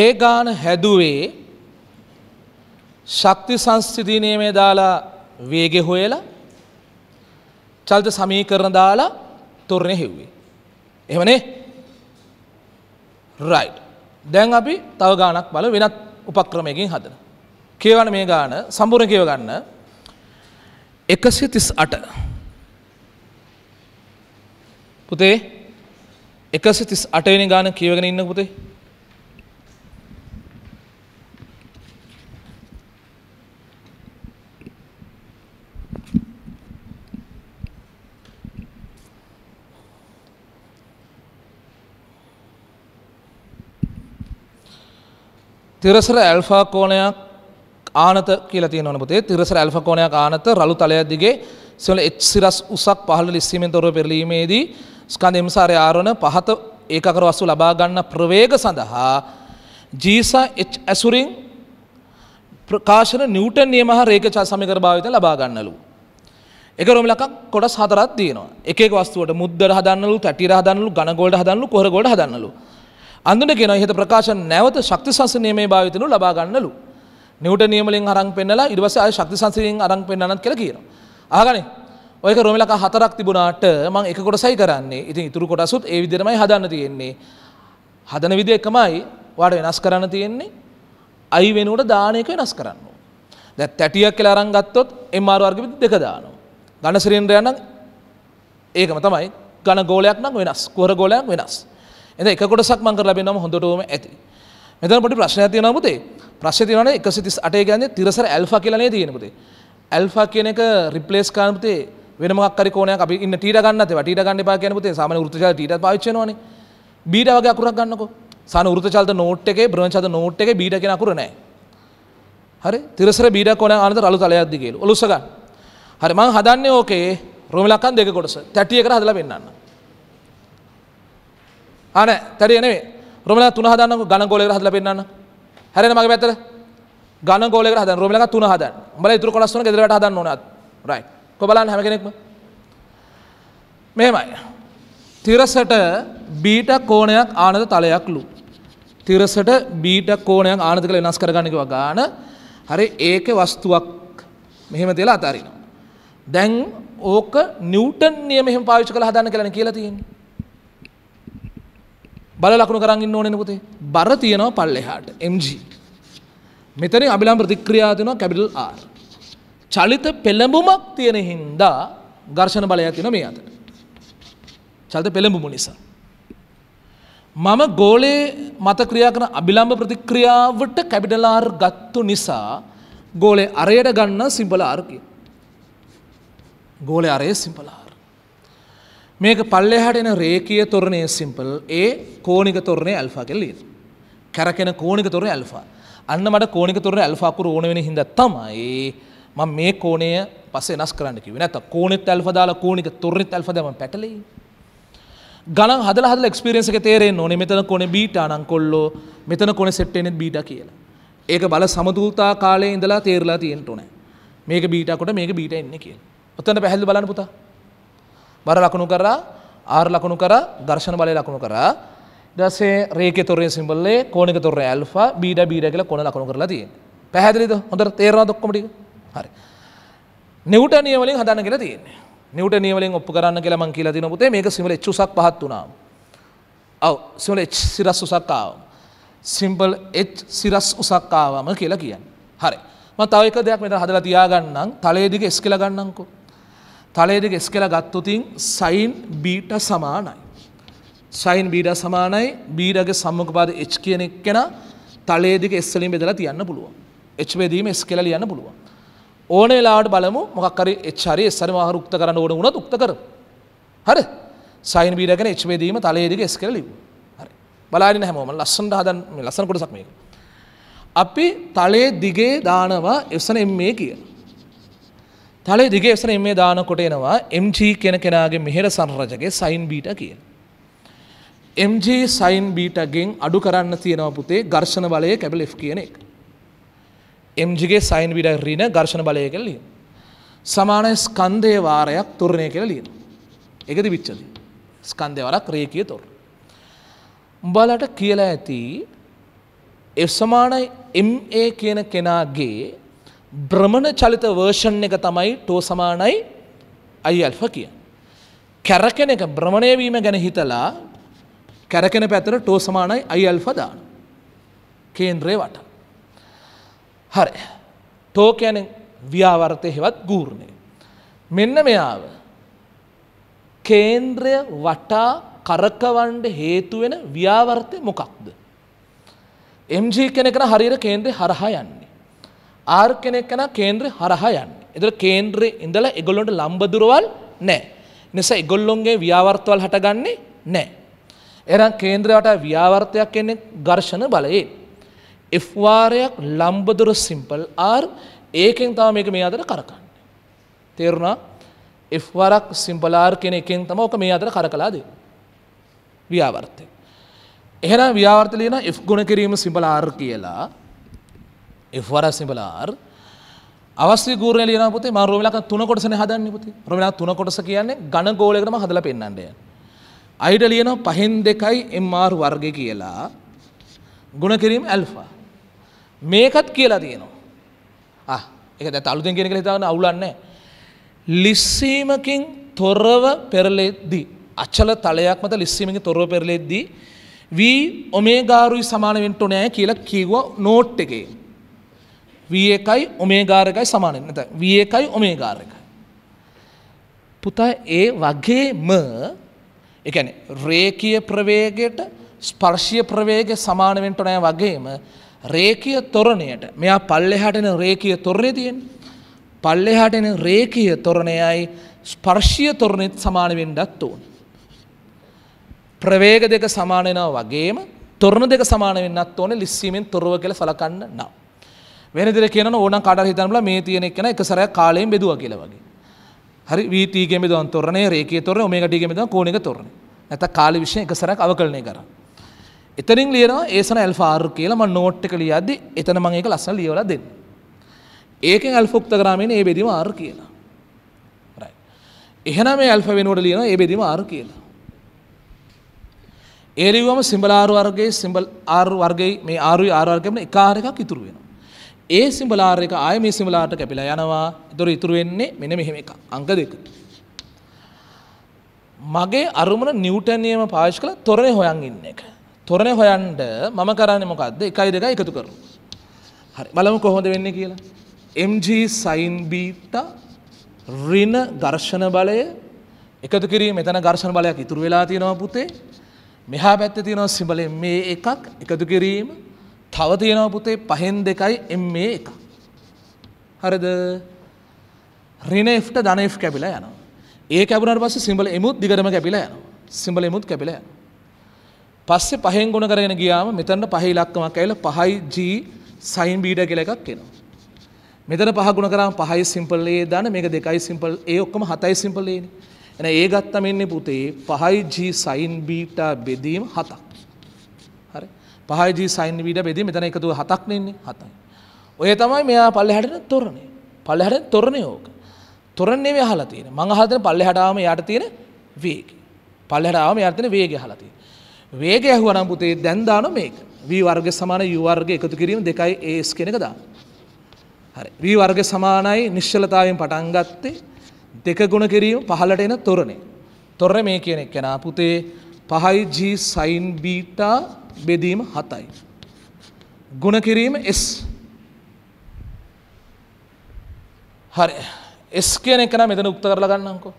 S1: ඒ ගාන හැදුවේ ශක්ති සංස්ථිතිය නියමේ දාලා වේගෙ හොයලා චල්ත සමීකරණ දාලා තොරණය හෙව්වේ. එහෙමනේ රයි්. දැන් අපි තව ගානක් බල වෙනත් උපක්‍රමයකින් හදන. කියවන මේ ගාන සම්පූර්ණ කියව ගන්න එකසි තිස් අට පුතේ එකසි තිස් අටවෙනි ගාන කියවගෙන ඉන්න පුතේ තිරසර ඇල්ෆා කෝණයක් ආනත කියලා තියෙනවා නමුතේ තිරසර ඇල්ෆා කෝණයක් ආනත රළු තලයක් දිගේ සිවල එච් සිරස් උසක් පහළ ලිස්සීමෙන් තොරව පෙරලීමේදී ස්කන්ධ එම්සාරයේ ආරෝණ පහත ඒකාකර වස්තු ලබා ගන්න ප්‍රවේග සඳහා ජීසා එච් ඇසුරින් ප්‍රකාශන නිව්ටන් නියම හා රේඛා සමීකර භාවිත ලබා ගන්නලු. එක රෝම ලකක් කොටස් හතරක් තියෙනවා. එක එක වස්තුවට මුද්දර හදන්නලු, තැටිර හදන්නලු, ඝන ගෝලට හදන්නලු, කොහර ගෝලට හදන්නලු. අඳුනගෙන ඉහත ප්‍රකාශ නැවත ශක්ති සංසනීමේ භාවිතනු ලබා ගන්නලු. නිවට නියමලින් අරන් පෙන්නලා ඊට පස්සේ ආය ශක්ති සංසනීමෙන් අරන් පෙන්නනත් කියලා කියනවා. අහගනේ. ඔයක රොමිලක හතරක් තිබුණාට මම එක කොටසයි කරන්නේ. ඉතින් ඉතුරු කොටසුත් ඒ විදිහටමයි හදන්න තියෙන්නේ. හදන විදිහ එකමයි. ඔයාලට වෙනස් කරන්න තියෙන්නේ. අයි වෙනුවට දාන එක වෙනස් කරන්න ඕන. දැන් 30ක් කියලා අරන් ගත්තොත් MR වර්ග දෙක දානවා. ඝන සිලින්ඩරයක් නම් ඒකම තමයි. ඝන ගෝලයක් නම් වෙනස්. කුහර ගෝලයක් වෙනස්. එ එක කොටසක් මං කරලා බෙනම හොඳටම ඇති. මෙතන පොඩි ප්‍රශ්නයක් තියෙනවා පුතේ. ප්‍රශ්නේ තියෙනවානේ 138 කියන්නේ තිරසර ඇල්ෆා කියලා නේ තියෙන්නේ පුතේ. ඇල්ෆා කියන එක රිප්ලේස් කරන්න පුතේ වෙන මොකක් හරි කෝණයක් අපි ඉන්න ටීට ගන්නත් ඒවා ටීට ගන්න එපා කියන පුතේ සාමාන්‍ය වෘත්තචාල ටීටත් පාවිච්චි කරනවානේ. බීඩා වගේ අකුරක් ගන්නකෝ. සාන වෘත්තචාලද නෝට් එකේ බ්‍රහ්මචාලද නෝට් එකේ බීඩා කියන අකුර නැහැ. හරි තිරසර බීඩා කෝණයක් ආනතර අලු තලයක්ද කියලා. ඔලුස්ස ගන්න. හරි මං හදන්නේ ඕකේ රෝමලකන් දෙක කොටස. 30 එකට හදලා පෙන්නන්න. ආන තරිය නෙවෙයි රොමලලා තුන හදන්නකො ඝන ගෝලයකට හදලා පෙන්නන්න හැරෙන මගේ පැත්තට ඝන ගෝලයකට හදන්න රොමලලා තුන හදන්න උඹලා ඉතුරු කොටස් තුන ගෙදර වැට හදන්න ඕනේ රයිට් කො බලන්න හැම කෙනෙක්ම මෙහෙමයි තිරසට බීට කෝණයක් ආනද තලයක්ලු තිරසට බීට කෝණයක් ආනද කියලා වෙනස් කරගන්න කිව්වා ගාන හරි ඒකේ වස්තුවක් මෙහෙම තියලා අතාරිනවා දැන් ඕක නිව්ටන් නියමයෙන් පාවිච්චි කරලා හදන්න කියලානේ කියලා තියෙන්නේ බල ලකුණු කරන්න ඕනෙන පුතේ බර තියෙනවා පල්ලෙහාට MG මෙතන අභිලාම් ප්‍රතික්‍රියා තියෙනවා කැපිටල් R චලිත පෙළඹුමක් තියෙන හින්දා ඝර්ෂණ බලයක් තියෙනවා මේ අතට චලිත පෙළඹුම නිසා මම ගෝලයේ මත ක්‍රියා කරන අභිලම්භ ප්‍රතික්‍රියාවට කැපිටල් R ගත්තු නිසා ගෝලේ අරයට ගන්න සිම්බල R කියන. ගෝලේ අරයේ සිම්බල R. මේක පල්ලෙහාට එන රේකීය තොරණය සිම්පල් ඒ කෝණික තොරණය ඇල්ෆා කියලා ලියන. කැරකෙන කෝණික තොරණය ඇල්ෆා. අන්න මට කෝණික තොරණය ඇල්ෆා අකුර ඕන වෙන හින්දා තමයි මම මේ කෝණය පස්සේ වෙනස් කරන්න කිව්වේ. නැත්තම් කෝණෙත් ඇල්ෆා දාලා කෝණික තොරණෙත් ඇල්ෆා දාම පැටලෙයි. ගණන් හදලා හදලා එක්ස්පීරියන්ස් එක තේරෙන්න ඕනේ මෙතන කොනේ බීටා නම් කොල්ලෝ මෙතන කොනේ සෙට් වෙන්නේ බීටා කියලා. ඒක බල සමතුලතා කාලේ ඉඳලා තේරලා තියෙන්න ඕනේ. මේක බීටා කොට මේක බීටා ඉන්නේ කියලා. ඔතන පැහැදිලි බලන්න පුතා. බර ලකුණු කරා ආර් ලකුණු කරා ඝර්ෂණ බලය ලකුණු කරා ඊටසේ රේඛේ තොරේ සිම්බල්ලේ කෝණික තොරේ ඇල්ෆා බීඩා බීඩා කියලා කොන ලකුණු කරලා තියෙන්නේ පැහැදිලිද හොඳට තේරෙනවද ඔක්කොම ටික හරි නිව්ටනිය වලින් හදන්න කියලා තියෙන්නේ නිව්ටනිය වලින් ඔප්පු කරන්න කියලා මම කියලා දෙනවා පුතේ මේක සිම්බල් h උසක් පහත් වුණාම ඔව් සිම්බල් h සිරස් උසක් ආවම සිම්බල් h සිරස් උසක් ආවම කියලා කියන්නේ හරි මම තව එක දෙයක් මෙතන හදලා තියාගන්නම් තලයේ දිගේ s කියලා ගන්නම්කෝ තලයටක එස් කළ ගත්තුතින් සයින් බීට සමානයි. සයින් බීඩ සමානයි බීඩගේ සම්මකපාද එච් කියනෙක් කෙන තලේදික එස්සලින් බෙදලා තියන්න පුළුවන්. එච්වේදීම එස් කෙල ලියන්න පුළුවන්. ඕන වෙලාට බලමු මොකක්කරි එච්චරි එස්සරි මහර උක්ත කරන්න ඕන වුණත් උක්ත කර. හරි සයින් බීඩගෙන එච්වේදීම තලේදික එස් කෙල ලිව්. හරි බලාගෙන හැමෝම ලස්සන්ට හදන් ලස්සන කොටසක් මේක. අපි තලේ දිගේ දානවා එසන එම් මේ කියලා. තලේ දිගේ එසන මේ දානකොට එනවා MG කෙන කෙනාගේ මෙහෙර සංරජගේ සයින් බීට කියන. MG සයින් බීටගෙන් අඩු කරන්න තියෙනවා පුතේ ඝර්ෂණ බලය කැබල් F කියන එක. MGගේ සයින් බීට ඍණ ඝර්ෂණ බලය කියලා ලියන. සමාන ස්කන්ධයේ වාරයක් තුරණය කියලා ලියන. ඒක දිවිච්චද. ස්කන්ධය වරක් රේඛීය තොර. උඹලට කියලා ඇති F සමානයි MA කියන කෙනාගේ බ්‍රමණ චලිත වර්ෂන් එක තමයි ටෝ සමානයි අයි ඇල්ෆ කිය. කැරකෙන එක බ්‍රමණය වීම ගැන හිතලා කැරකෙන පැතර ටෝ සමානයි අයි ඇල්ෆ දාන කේන්ද්‍රය වට. හරි ටෝකයන ව්‍යාවර්තය හෙවත් ගූර්ණය. මෙන්න මෙයාව කේන්ද්‍රය වටා කරකවන්ඩ හේතුවෙන ව්‍යාවර්තය මොකක්ද. MG කෙනෙකන හරිර කේන්ද්‍රය හරහා යන්න. ආර් කෙනෙක් කෙනා කේන්ද්‍ර හරහා යන්නේ. ඒතර කේන්ද්‍රේ ඉඳලා ඒගොල්ලොන්ට ලම්බ දුරවල් නැහැ. නිසා ඒගොල්ලොන්ගේ ව්‍යාවර්තවල් හටගන්නේ නැහැ. එහෙනම් කේන්ද්‍රය වටා ව්‍යාවර්තයක් එන්නේ ඝර්ෂණ බලයෙන්. F වාරයක් ලම්බ දුර සිම්පල් R ඒකෙන් තමයි මේක මේ අතර කරකන්නේ. තේරුණා? F වරක් සිම්පල් R කියන එකෙන් තමයි ඔක මේ අතර කරකලා දෙන්නේ. ව්‍යාවර්තය. එහෙනම් ව්‍යාවර්ත ලියන F ගුණ කිරීම සිම්පල් R කියලා එෆවර සිඹලාර් අවස්්‍ය ගූරය ලියන පුතේ මා රෝමලක තුන කොටසන හදන්න පුති රොමලා තුන කොටස කියන්නේ ගණ ගෝලකටම හදල පෙන්න්නන්ඩය. අයිඩ ලියන පහෙන් දෙකයි එම්මාර් වර්ග කියලා ගුණ කිරීම ඇල්ෆා. මේකත් කියලා තියනවා. එක දැ අලුතෙන් කෙනෙ හිතාවන අවුලන්නේ. ලිස්සීමකින් තොරව පෙරලෙද්දී. අච්චල තලයක් මත ලිස්සීමකින් තොරව පෙරලෙද්දී. වී ඔමේ ගාරුයි සමානවෙන්ට නෑ කියලා කිව්ව නෝට් එකේ. වී එකයි ඔමේගාරකයි සමානය නැත වී එකයි ඔමේගාරකයි. පුතා ඒ වගේම එකන රේකිය ප්‍රවේගයට ස්පර්ශය ප්‍රවේග සමානවෙන්ට නෑ වගේම රේකිය තොරණයට මෙයා පල්ලෙහටන රේකිය තොරණය තියෙන් පල්ලෙහටන රේකිය තොරණයයි ස්පර්ශය තොරණෙත් සමානවෙන්ඩත් ඕන. ප්‍රවේග දෙක සමානයනාව වගේම තොරණ දෙක සමානවෙන්නත් ඕන ලිස්සීමෙන් තොරව කළ සලකන්න නම්. වෙනදිර කියන ඕන කඩ හිතනල මේ තියෙනෙක් කෙන එක සරයක් කාලයෙන් බෙදුව කියලා වගේ හරි වීතීගෙම දන් තොරණය රේකේ තොර මේකටීගෙම ද කෝනික තොරණ ඇත කාලි විෂය එක සරක් අවකරණය කර එතනින් ලියන ඒසන ඇල්ෆාර් කියලම නෝට්ට කළ අද එතන මං ඒක ලස්සල් ලියවල දෙන්න ඒකෙන් ඇල්ෆොක්ත ග්‍රමණ ඒ බෙදිම ආර් කියලා එහෙනම ඇල්ෆ වෙනුවට ලියන ඒ බෙදිම ආර් කියලා ඒරිවම සිම්බලාරු වර්ගේ සිම්බල් ආර් වර්ගේ මේ ආරු ආරර්ගම එකාරකක් ඉතුරුවෙන ඒ සිම්බලාර එක ආය මේ සිමලාට කැපිලා යනවා දොර ඉතුරු වෙන්නේ මෙන මෙහෙම එක අංක දෙක. මගේ අරුමන නිවටනියම පාශ් කළ තොරණය හොයන් ඉන්න එක. තොරණය හොයන්ට මම කරන්න මොකක්ද එකයි දෙක එකතු කරු. හරි බලම කොහොඳ වෙන්න කියලා. MG සයින්බීතා රින දර්ශන බලය එකතු කිරීම මෙතන ගර්ශණ බලයක් ඉතුරු වෙලා තියෙනවා පුතේ මෙහා පැත්ත තියෙනවා සිඹලේ මේ එකක් එකතු කිරීම තව තියෙනවා පුතේ පහෙන් දෙකයි එම් මේ එක. හරිද? රිනේෆ්ට ධනේෆ් කැපිලා යනවා. ඒ කැපුණාට පස්සේ සිම්බල එමුත් දිගටම කැපිලා යනවා. සිම්බල එමුත් කැපිලා යනවා. පස්සේ පහෙන් ගුණ කරගෙන ගියාම මෙතනට පහේ ඉලක්කමක් ඇවිල්ලා පහයි G sin beta කියලා එකක් එනවා. මෙතන පහ ගුණ කරාම පහයි සිම්පල් A දාන මේක දෙකයි සිම්පල් A ඔක්කොම හතයි සිම්පල් A නේ. එහෙනම් A ගත්තම ඉන්නේ පුතේ පහයි G sin beta බෙදීම හතක්. පහජී සයින් වීඩ බෙදී මෙතන එකතු හතක් නෙන්නේ හතයි. ඔය තමයි මෙයා පල්ලෙහාට තොරණේ. පල්ලෙහාට තොරණේ ඕක. තොරණ නෙවෙයි අහලා තියෙන්නේ. මං අහලා තියෙන පල්ලෙහාට ආවම යාට තියෙන වේගය. පල්ලෙහාට ආවම යාට තියෙන වේගය අහලා තියෙන්නේ. වේගය ඇහුවා නම් පුතේ දැන් දාන මේක. v වර්ගය සමාන u වර්ගය එකතු කිරීම 2 as කියන එක දාන්න. හරි. v වර්ගය සමානයි නිශ්චලතාවයෙන් පටන් ගත්තේ දෙක ගුණ කිරීම පහළට එන තොරණේ. තොරණ මේ කියන එක නා පුතේ 5g sin beta බෙදීම හතයි. ගුණ කිරීම S. හරි. S කියන එක නම් මෙතන උක්ත කරලා ගන්නම්කෝ.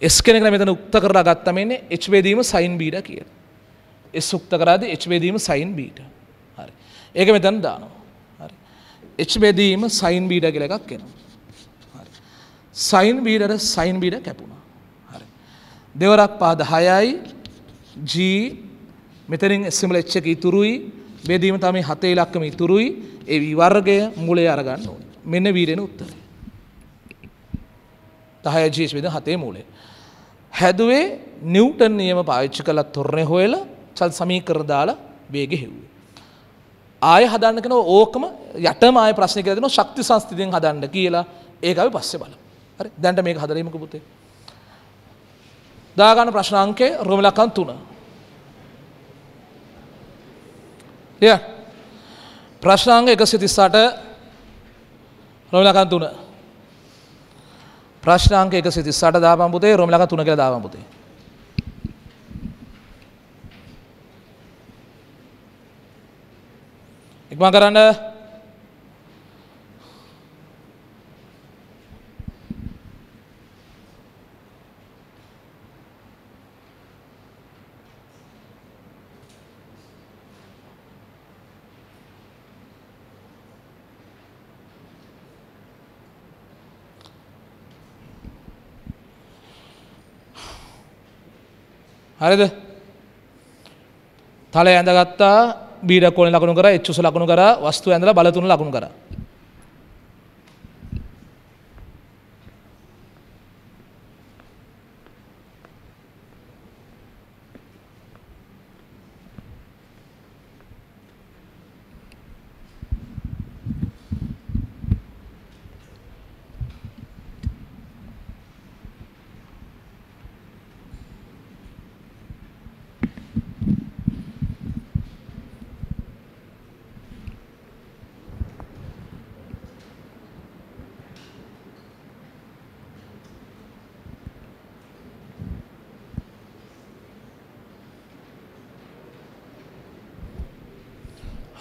S1: S කියන එක නම් මෙතන උක්ත කරලා ගත්තම ඉන්නේ H බෙදීම sin beta කියලා. S උක්ත කරාදී H බෙදීම sin beta. හරි. ඒක මෙතන දානවා. හරි. H බෙදීම sin beta කියලා එකක් එනවා. හරි. sin beta ට sin beta කැපුණා. හරි. දෙවරක් පාද 6යි G මෙතනින් ඇස්සමලච්චක ඉතුරුයි බෙදීම තමයි හතේ ලක්කම ඉතුරුයි ඒ විවර්ගය මුලේ අරගන්න ඕන මෙන්න වීරෙන උත්තර තහය ජීස් වෙද හතේ මූලේ හැදුවේ නිව්ටන් නියම පාවිච්චි කළ තොරණය හොයල චල් සමීකර දාලා වේග හෙව්වේ ආය හදන්න කෙන ඕකම යටම ආය ප්‍රශ්න කියලා දෙනවා ශක්ති සංස්ථිතියෙන් හදන්න කියලා ඒක අපි පස්සේ බලමු. හරි දැන්ට මේක හදලා ඉමුකෝ පුතේ. දාගන්න ප්‍රශ්න අංකය රෝමලකන් 3. ය ප්‍රශ්නාංග එකසි තිස්සාට රොමලකන් තුන ප්‍රශ්නාංක එකසි තිස්සාට දාපම්පුතේ රොමලක තුන කියල දාපම්පුතේ ඉක්මා කරන්න හරිද තල ඇඳගත්තා බීඩකොල ලකුණු කර එච්චුස ලකුණු කර වස්තු ඇඳල බලතුන ලකුණු කරා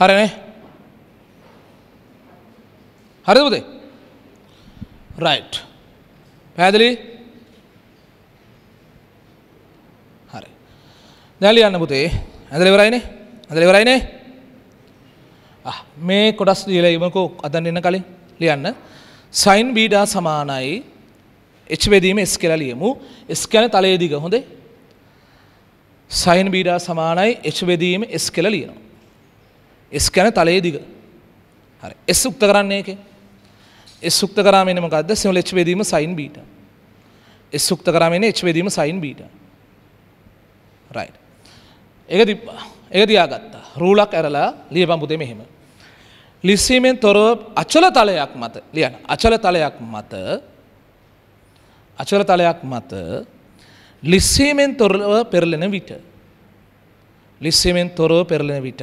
S1: හරනේ හරිපුතේ රයි් පැදලි හරි දැලි යන්න පුතේ ඇදලිවරයිනේ ඇදලිවරයිනේ මේ කොඩස් දීල ඉමකෝ අදන්න එන්න කලින් ලියන්න සයින් බීඩා සමානයි එච් බෙදීම එස් කියලා ලියමු එස් කැන තලයේදිග හොඳේ සයින් බීඩා සමානයි එච් බෙදීම එස් කියලා ලියනවා එස් කැන තලයේ දිග හරි එස් උක්ත කරන්නේ එක එස් උක්ත කරාමෙන මොකක්ද සිවල එච් වේදීම සයින් බීට එස් උක්ත කරාමෙන එච් වේදීම සයින් බීට රයිට් ඒක තිබ්බා ඒක තියාගත්තා රූලක් ඇරලා ලියපන් පුතේ මෙහෙම ලිස්සීමෙන් තොරව අචල තලයක් මත ලියන්න අචල තලයක් මත අචල තලයක් මත ලිස්සීමෙන් තොරව පෙරලෙන විට ලිස්සීමෙන් තොරව පෙරලෙන විට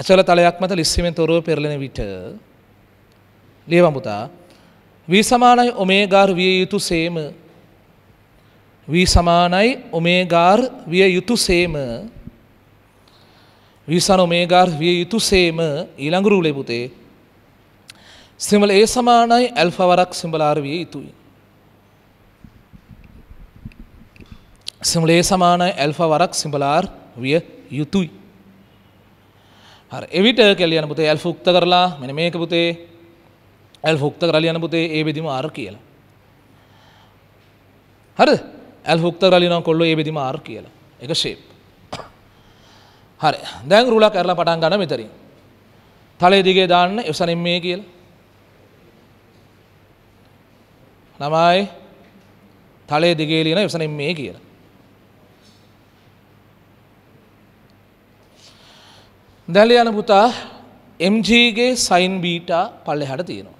S1: අචල තලයක් මත ලිස්සිමෙන් තොරව පෙරලෙන විට ලියවමුතා වී සමානයි ඔමේගාර් විය යුතු සේම වී සමානයි ඔමේගාර් විය යුතු සේම වීසන ඔමේගාර් විය යුතු සේම ඊළඟුරු ලෙබුතේ සිමල ඒ සමානයි ඇල්ෆවරක් සිම්බලාර විය යුතුයි. සිමලේ සමානයි ඇල්ෆවරක් සිම්බලාර් විය යුතුයි. හරි එවිට කෙලියන පුතේ ඇල්ෆ උක්ත කරලා මෙන්න මේක පුතේ ඇල්ෆ උක්ත කරලා ලියන පුතේ ඒ බෙදීම r කියලා හරිද ඇල්ෆ උක්ත කරලා ලියනවා කොල්ලෝ ඒ බෙදීම r කියලා ඒක shape හරි දැන් රුලක් කරලා පටන් ගන්න මෙතරින් තලයේ දිගේ දාන්න එවසනින් මේ කියලා ළමයි තලයේ දිගේ ලියන එවසනින් මේ කියලා දැල යන පුතා MGගේ සයින් බීට පල්ලෙහට තියෙනවා.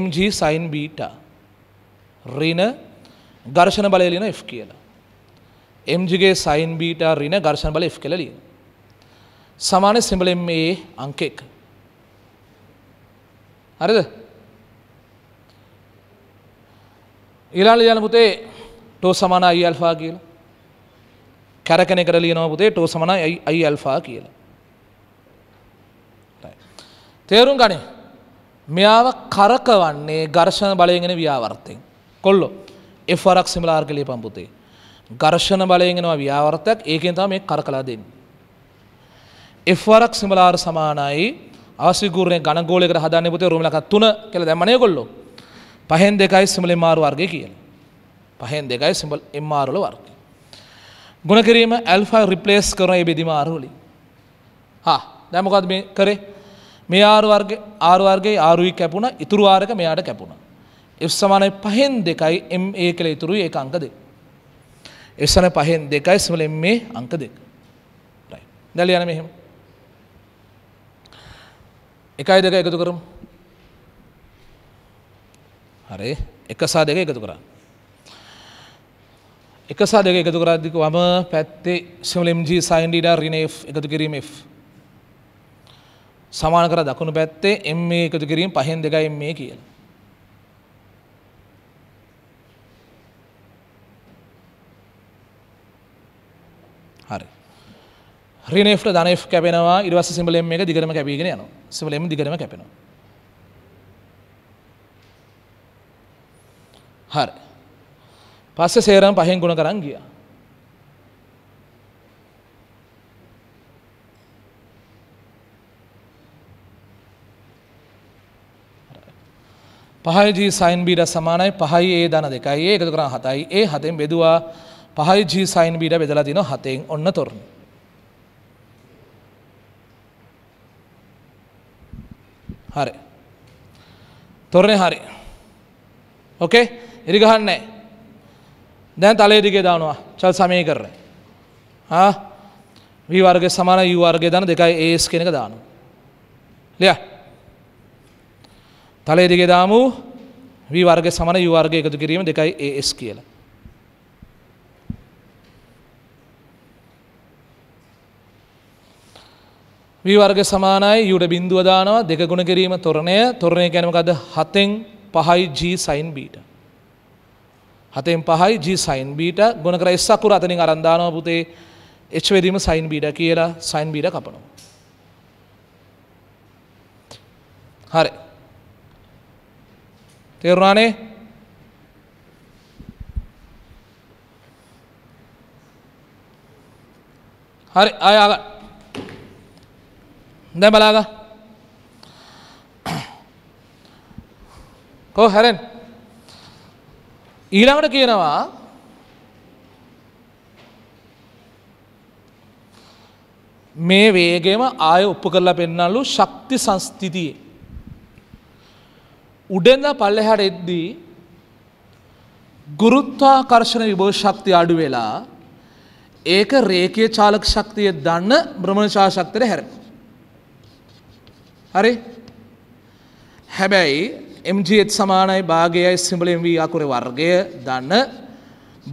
S1: MG සයින් බීට රින ගර්ෂණ බලය ලියන F කියලා. MGගේ සයින් බීට රින ගර්ෂණ බල F කියලා ලියන. සමාන සිම්බල MA අංක 1. හරිද? ඊළඟ ලියන පුතේ ටෝ සමාන I alpha කියලා. කැරකෙන එකට ලියනවා පුතේ ටෝ සමාන I alpha කියලා. තේරුම් ගනේ මෙයාව කරකවන්නේ ගර්ශණ බලයගෙන ව්‍යාවර්තයෙන්. කොල්ලො එෆරක් සිමලාර්ගලය පම්පුතේ. ගර්ශණ බලයගෙනවා ව්‍යාවර්තයක් ඒකෙන් තම මේ කරකලා දෙන්න. එෆරක් සිමලාර් සමානයි අවසිගරය ගණගෝලක හදන්න පුතේ රුමලක් තුන කළ දැමනය කොල්ලො පහෙන් දෙකයි සිමල මාරු වර්ග කියල. පහෙන් දෙකයි සිම්බල් එම්මාරුල වර්ග. ගුණ කිරීම ඇල්ෆා රිපලේස් කරන බෙදිමාරුලි. හා දැමකත් මේ කරේ මේ ආරුවර්ග ආරුවර්ගේ ආරුයි කැපුණ ඉතුරු ආරක මෙයාට කැපුණ. එ සමානයි පහෙන් දෙකයි එම් ඒ කළ ඉතුරුයි ඒ අංක දෙ. එසන පහෙන් දෙකයි සමලෙන් මේ අංක දෙක. දැල යන මෙහෙම. එකයි දෙක එකතු කරමු. හරි එකසා දෙක එකතු කරා. එකසා දෙක එකතු කරද්දික වම පැත්තේ සිමලෙම්ජී සයින්ඩීඩා රිනේ එකතු කිරීම F. සමාන කර දකුණු පැත්තේ එම් මේ එකතු කිරීම පහෙන් දෙකයි මේ කියලා. හරි. රිනේෆ් ධනේෆ් කැපෙනවා ඊට පස්සේ සිම්බල් එම් එක දිගටම කැපීගෙන යනවා. සිම්බල් එම් දිගටම කැපෙනවා. හරි. පස්සේ සේරම පහෙන් ගුණ කරන් ගියා. පහයි සයින් බීට සමානයි පහයි ඒ දන දෙකයි ඒ එකතු කරා හතයි ඒ හතෙන් බෙදවා පහයි ජී සයින් බීට බෙදලා තින හතෙන් ඔන්න තොරණ. හරි. තොරණය හරි. ඕකේ එරි ගහන්නේ. දැන් තලේ දිගේ දානවා චල් සමය කරන. වී වර්ග සමාන යු වර්ගය දන දෙකයි ඒස් කෙනෙක දානවා. ලියා තලේදිගේ දාම වූ වී වර්ග සමන යුවර්ග එකතු කිරීම දෙකයි ඒස් කියලා. වීවර්ග සමානයි යුඩ බින්දුව දානවා දෙක ගුණ කිරීම තොරණය තොරණය ගැනමකද හතෙන් පහයි ජී සයින් බීට. හතෙන් පහයි ජී සයින් බීට ගොන කර එස්සකුර අතනින් අරන්දානවා පුතේ එච්වැදීම සයින් බීඩ කියලා සයින් බීඩ කපනවා. හරි තේරුණානේ හරි අයාග දැ බලාග කෝ හැරෙන් ඊළඟට කියනවා මේ වේගේම ආය උප්පු කරලා පෙන්නලු ශක්ති සංස්තිතියේ උඩෙන්ද පල්ලෙහැට එද්දී ගුරුත්වාකර්ශණ විභව ශක්තිය අඩු වෙලා ඒක රේකය චාලක ශක්තිය දන්න බ්‍රමණශා ශක්තයට හැර. හරි හැබැයි MGත් සමානයි භාගයයි සිම්බලෙන් වී අකුර වර්ගය දන්න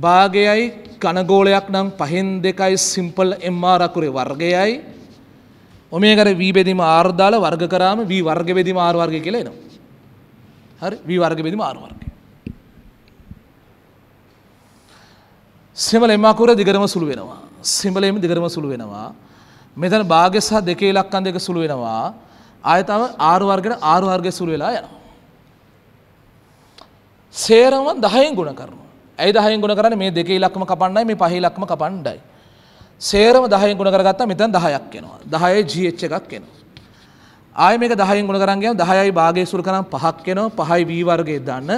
S1: භාගයයි කනගෝලයක් නම් පහෙන් දෙකයි සිම්පල් එම්මාර අකුරේ වර්ගයයි ඔමේකර වී බෙදීම ආර්දාල වර්ග කරාම වී වර්ග බෙදීම ආර් වර්ගය කියලා එනවා. හරි වී වර්ග බෙදීම ආර් වර්ගය. සිඹලෙම අකුර දිගටම සුළු වෙනවා. සිඹලෙම දිගටම සුළු වෙනවා. මෙතන භාගය සහ දෙකේ ඉලක්කම් දෙක සුළු වෙනවා. ආයතම ආර් වර්ගයට ආර් වර්ගය සුළු වෙලා යනවා. සේරම 10ෙන් ගුණ කරනවා. ඇයි 10ෙන් ගුණ කරන්නේ මේ දෙකේ ඉලක්කම කපන්නයි මේ පහේ ඉලක්කම කපන්නයි. සේරම 10ෙන් ගුණ කරගත්තා මෙතන 10ක් එනවා. 10 GH එකක් එනවා. ආය මේක දහයෙන් ගුණ කරන් ගියාම 10යි භාගය සුළු කරන් 5ක් වෙනවා 5යි v වර්ගය දාන්න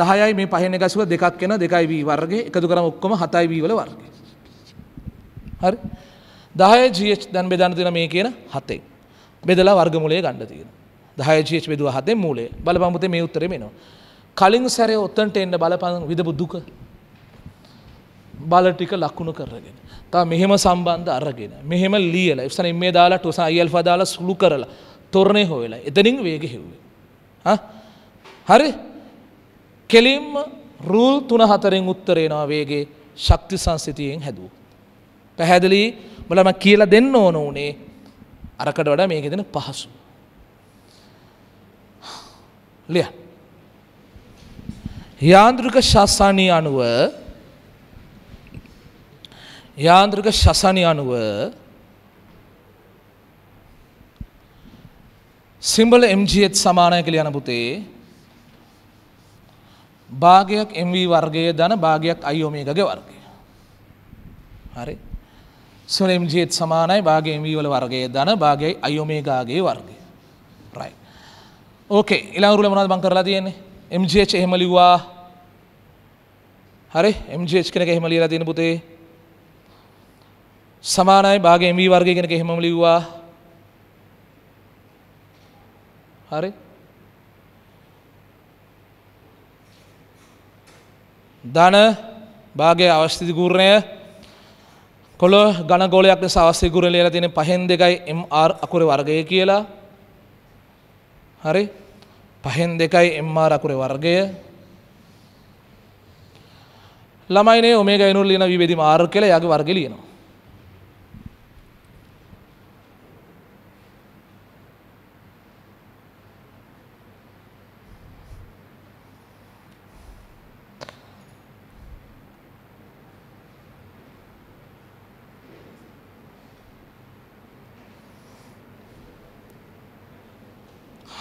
S1: 10යි මේ පහෙන් එක සුළු දෙකක් වෙනවා 2යි v වර්ගය එකතු කරාම ඔක්කොම 7යි v වල වර්ගය හරි 10යි gh දැන් බෙදන්න තියෙන මේ කියන 7ෙන් බෙදලා වර්ගමූලය ගන්න තියෙනවා 10යි gh බෙදුවා 7ෙන් මූලය බලපන් පුතේ මේ උත්තරේ මෙනවා කලින් සැරේ ඔතනට එන්න බලපන් විදපු දුක බල ටික ලකුණු කරගෙන තව මෙහෙම සම්බන්ධ අරගෙන මෙහෙම ලියලා ඉස්සන මේ දාලා ටොසා අයිල්ෆා දාලා සුළු කරලා තොරණය හොවෙලා එතනින් වේග හිව්වේ. හරි කෙලින්ම රූල් තුන හතරෙන් උත්තරේනවා වේගේ ශක්ති සංසිතියෙන් හැදූ. පැහැදිලි මලම කියලා දෙන්න ඕන වනේ අරකට වඩා මේක දෙන පහසු. ලිය. යාන්ත්‍රික ශස්සානී අනුව යාන්ත්‍රික ශසනය අනුව සිම්බල MGත් සමානය කළ යන පුතේ භාගයක් MV වර්ගය දන භාගයක් අයෝමේගගේ වර්ගය. හරි සොල MGත් සමානයි භාග MV වල වර්ගය දන භාගයි අයෝමේගාගේ වර්ගය රයි. ඕකේ ඉලාවරුල මොනද බං කරලා තියෙන්නේ MGH එහෙම ලිව්වා හරි MGH කෙනෙක් එහෙම ලියලා තියෙන පුතේ සමානයි භාග MV වර්ගය කෙනෙක් එහෙම ලිව්වා හරි ධන භාගය අවස්ථිති ගූර්ණය කොළ ගණගෝලයක් සවස්්‍ය ගුර ලියල තියෙන පහෙන් දෙකයි MR අකුර වර්ගය කියලා හරි පහෙන් දෙකයි MR අකුර වර්ගය ළමයිනේ ඔමේ ගයිනුල් ලියන විබෙදි මාර් කියලා යගේ වර්ග ලියනවා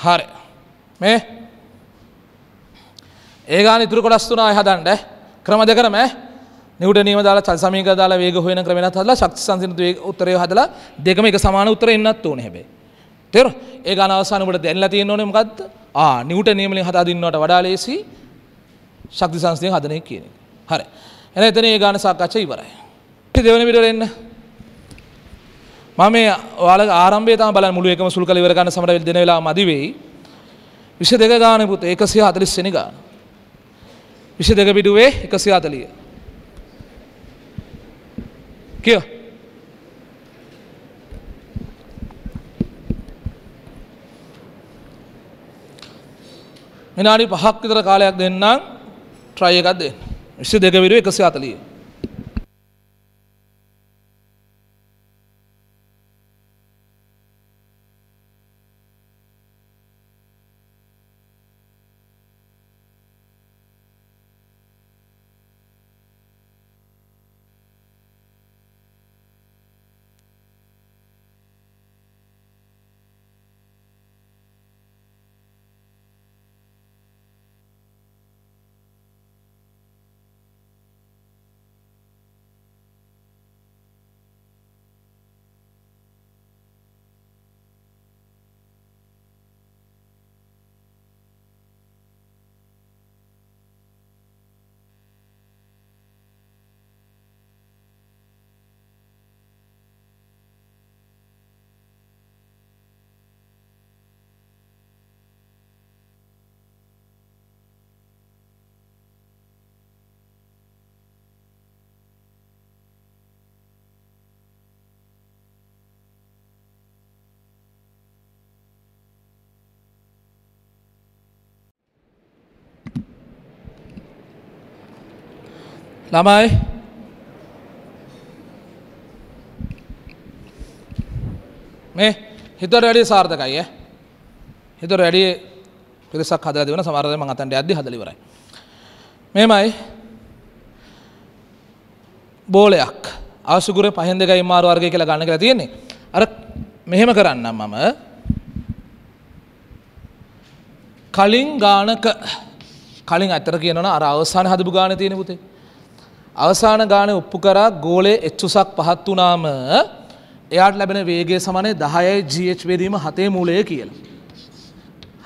S1: හරි මේ ඒගාන ඉතුර කොටස් තුනා හදන්ඩ ක්‍රම දෙකරම නිවට නීම දාලා චල් සමීක දාලා වේග හොයන ක්‍රමෙනත් හදලා ශක්ති සංසිඳිත උත්තරය හදලා දෙකම එක සමාන උත්තර එන්නත් ඕනේ හැබැයි තේරු ඒ ගාන අවසාන ඔබට දැනලා තියෙන්න ඕනේ මොකද්ද ආ නිවට නියමලින් හදා දින්නවට වඩා ලේසි ශක්ති සංසිඳිත හදන එක කියන එක හරි එහෙනම් එතන ඒ ගාන සාකච්ඡා ඉවරයි දෙවෙනි පිටරෙන්න මම මේ ඔයාල ආරම්භය තම බලන්න මුළු එකම සුළු කළ ඉවර ගන්න සමහර දෙන වෙලාව මදි වෙයි 22 ගානේ පුත් 140 වෙනි ගාන 22 පිටුවේ 140 කියෝ විනාඩි 5ක් විතර කාලයක් දෙන්නම් try එකක් දෙන්න 22 පිටුවේ 140 ළමයි මේ හිතට වැඩිය සාර්ථකයි ඈ හිතට වැඩිය පිරිසක් හදලා දෙන සමහර වෙලාවට මම අතන්ට යද්දි හදලා ඉවරයි මෙහෙමයි බෝලයක් ආසුගුර පහෙන් දෙකයි මාරු වර්ගය කියලා ගන්න කියලා තියෙන්නේ අර මෙහෙම කරන්නම් මම කලින් ගානක කලින් අතර කියනවනම් අර අවසාන හදපු ගානේ තියෙන පුතේ අවසාන ගානේ ඔප්පු කරා ගෝලයේ එච්චුසක් පහත් වුණාම එයාට ලැබෙන වේගය සමානයි 10යි GH වේදීම 7 මූලය කියලා.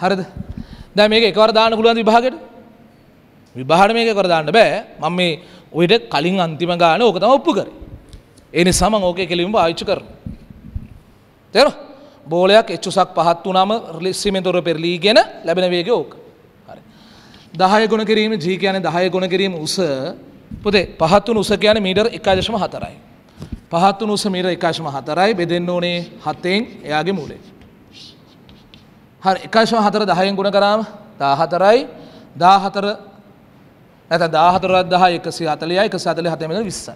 S1: හරිද? දැන් මේක එකවර දාන්න පුළුවන් විභාගෙට? විභාගෙට මේක එකවර දාන්න බෑ. මම මේ ඔයිට කලින් අන්තිම ගානේ ඕක තමයි ඔප්පු කරේ. ඒ නිසා මම ඕකේ කෙලින්ම පාවිච්චි කරනවා. තේරෙනවද? බෝලයක් එච්චුසක් පහත් වුණාම සිමෙන්තොර පෙරලීගෙන ලැබෙන වේගය ඕක. හරි. 10 ගුණ කිරීම G කියන්නේ 10 ගුණ කිරීම උස පුතේ පහත්තුන උස කියන මීටර් එකදශම හතරයි. පහත්තුන උස මීර එකශම හතරයි බෙදෙන්න ඕනේ හතෙන් එයාගේ මූලේ. හරි එකශම හතර දහයෙන් ගුණ කරාම දාහතරයි දාහතර ඇත දාහතරත් දහ එකසි අතලයා එක සතලි හතමෙන විස්සයි.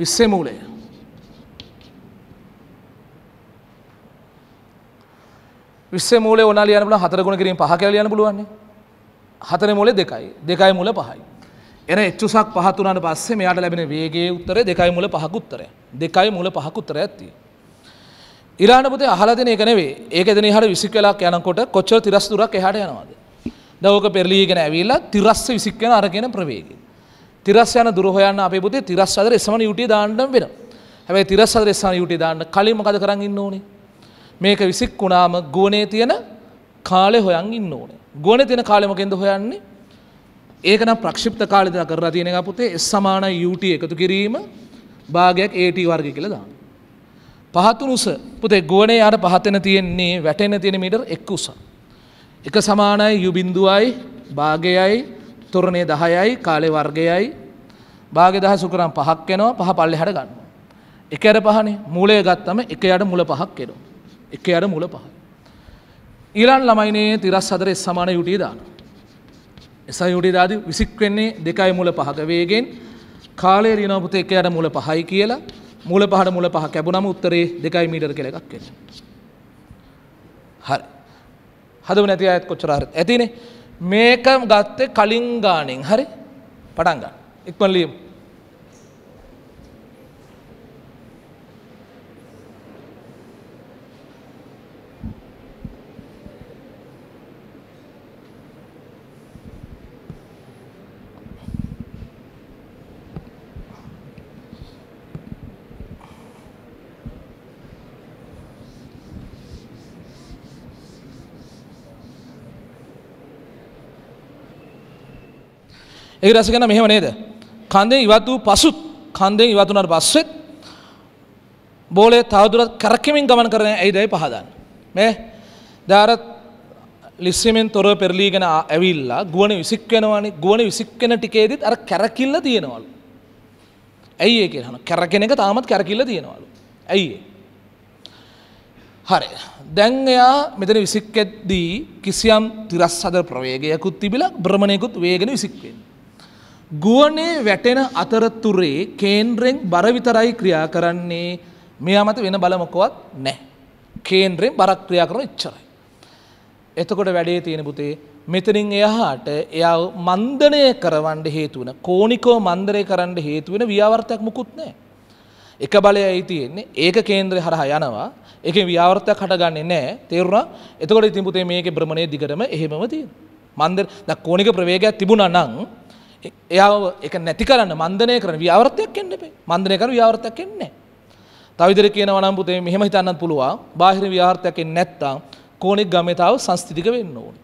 S1: විස්සේ මූලය. විස්සේ මූලේ ඕනා ලියන බුණ හතර ගුණ කිරීම පහ කියලා ලියන්න පුළුවන් නේ. හතර මූලේ දෙකයි. දෙකයි මූල පහයි. එන එච්චුසක් පහතුනට පස්සේ මෙයාට ලැබෙන වේගේ උත්තර දෙකයි මුල පහකුත්තරය දෙකයි මුල පහකුත්තර ඇත්ති. ඉරාණ පුතේ අහලදින එක නෙවේ ඒක දෙන හට විසික් වෙලාක් යනකොට කොච්චර තිරස් දුරක් එහට යනවාද. දවක පෙරලීගෙන ඇවිල්ලා තිරස්ස විසික්කෙන අරගෙන ප්‍රවේගෙන්. තිරස් යන දුරහයන්න අපේ පුතේ තිරස් අදර එසමන යුටි දාන්නම් වෙන. හැබැයි තිරස් අදර එස්සාන යුටි දාන්න කලින් මොකද කරන්න ඉන්න ඕනේ. මේක විසික් වුණාම ගුවනේ තියෙන කාලෙ හොයන් ඉන්න ඕනේ. ගුවනේ තියෙන කාලෙ මොකෙන්ද හොයන්නේ ඒකන ප්‍රක්ෂිප්ත කාලිද කරලා තියෙන එක පුතේ S සමාන UT එකතු කිරීම භාගයක් AT වර්ගය කියලා දාන්න. පහතුන උස පුතේ ගුවනේ යාර පහතෙන තියෙන්නේ වැටෙන තියෙන මීටර් 1 උස. එක සමානයි U බිඳුවයි භාගයයි තොරණේ 10යි කාලේ වර්ගයයි භාගය 10 සුකරම් පහක් වෙනවා පහ පල්ලෙහාට ගන්නවා. එක යට පහනේ මූලය ගත්තම එක යට මුල පහක් එනවා. එක යට මුල පහ. ඊළඟ ළමයිනේ 34 S සමාන UT දානවා. එසයුඩිදාදී විසික්වෙන්නේ දෙකයි මුල පහක වේගෙන් කාලේ රීනවපුත එක යට මුල පහයි කියලා මුල පහට මුල පහ කැබුණම උත්තරේ දෙකයි මීටර් කියලා එකක් එන්න. හරි. හදව නැති අයත් කොච්චර හරි ඇතිනේ. මේක ගත්තේ කලින් ගාණෙන් හරි පටන් ගන්න. ඉක්මන් ලියමු. ඒ රස ගැන මෙහෙම නේද? කන්දෙන් ඉවත් වූ පසුත් කන්දෙන් ඉවත් වුණාට පස්සෙත් බෝලේ තවදුරටත් කරකෙමින් ගමන් කරන ඇයිදයි පහදන්නේ. මේ දාරත් ලිස්සෙමින් තොරව පෙරලීගෙන ඇවිල්ලා ගුවන විසික් වෙනවානේ. ගුවන විසික් වෙන ටිකේදීත් අර කැරකිල්ල තියෙනවලු. ඇයි ඒ කියලා අහනවා. කැරකෙන එක තාමත් කැරකිල්ල තියෙනවලු. ඇයි ඒ? හරි. දැන් එයා මෙතන විසික්කෙද්දී කිසියම් තිරස් හදර ප්‍රවේගයකුත් තිබිලා භ්‍රමණයකුත් වේගෙන විසික් වෙනවා. ගුවනේ වැටෙන අතරතුරේ කේන්ද්‍රෙන් බර විතරයි ක්‍රියා කරන්නේ මෙයා මත වෙන බලමකවත් නැහැ. කේන්ද්‍රෙන් බරක් ක්‍රියා කරන ඉච්චරයි. එතකොට වැඩේ තියෙන පුතේ මෙතනින් එයාට එයා මන්දනය කරවන්න හේතු වෙන කෝණිකව මන්දනය කරන්න හේතු වෙන ව්‍යාවර්තයක් මුකුත් නැහැ. එක බලයයි තියෙන්නේ. ඒක කේන්ද්‍රය හරහා යනවා. ඒකේ ව්‍යාවර්තයක් හටගන්නේ නැහැ. තේරුණා? එතකොට ඉතින් පුතේ මේකේ භ්‍රමණයේ දිගටම එහෙමම තියෙනවා. මන්දන දැන් කෝණික ප්‍රවේගයක් තිබුණා නම් එයාව එක නැති කරන්න මන්දනය කරන ව්‍යවර්තයක් එන්නපේ මන්දනය කර ව්‍යවර්තයක් එන්නේ. තවිදර කියන වනම්පුතේ මෙහෙම හිතන්නත් පුළුවන් බාහිර ව්‍යවර්තයක් නැත්තම් කෝණික ගමතාව සංස්ථිතික වෙන්න ඕන.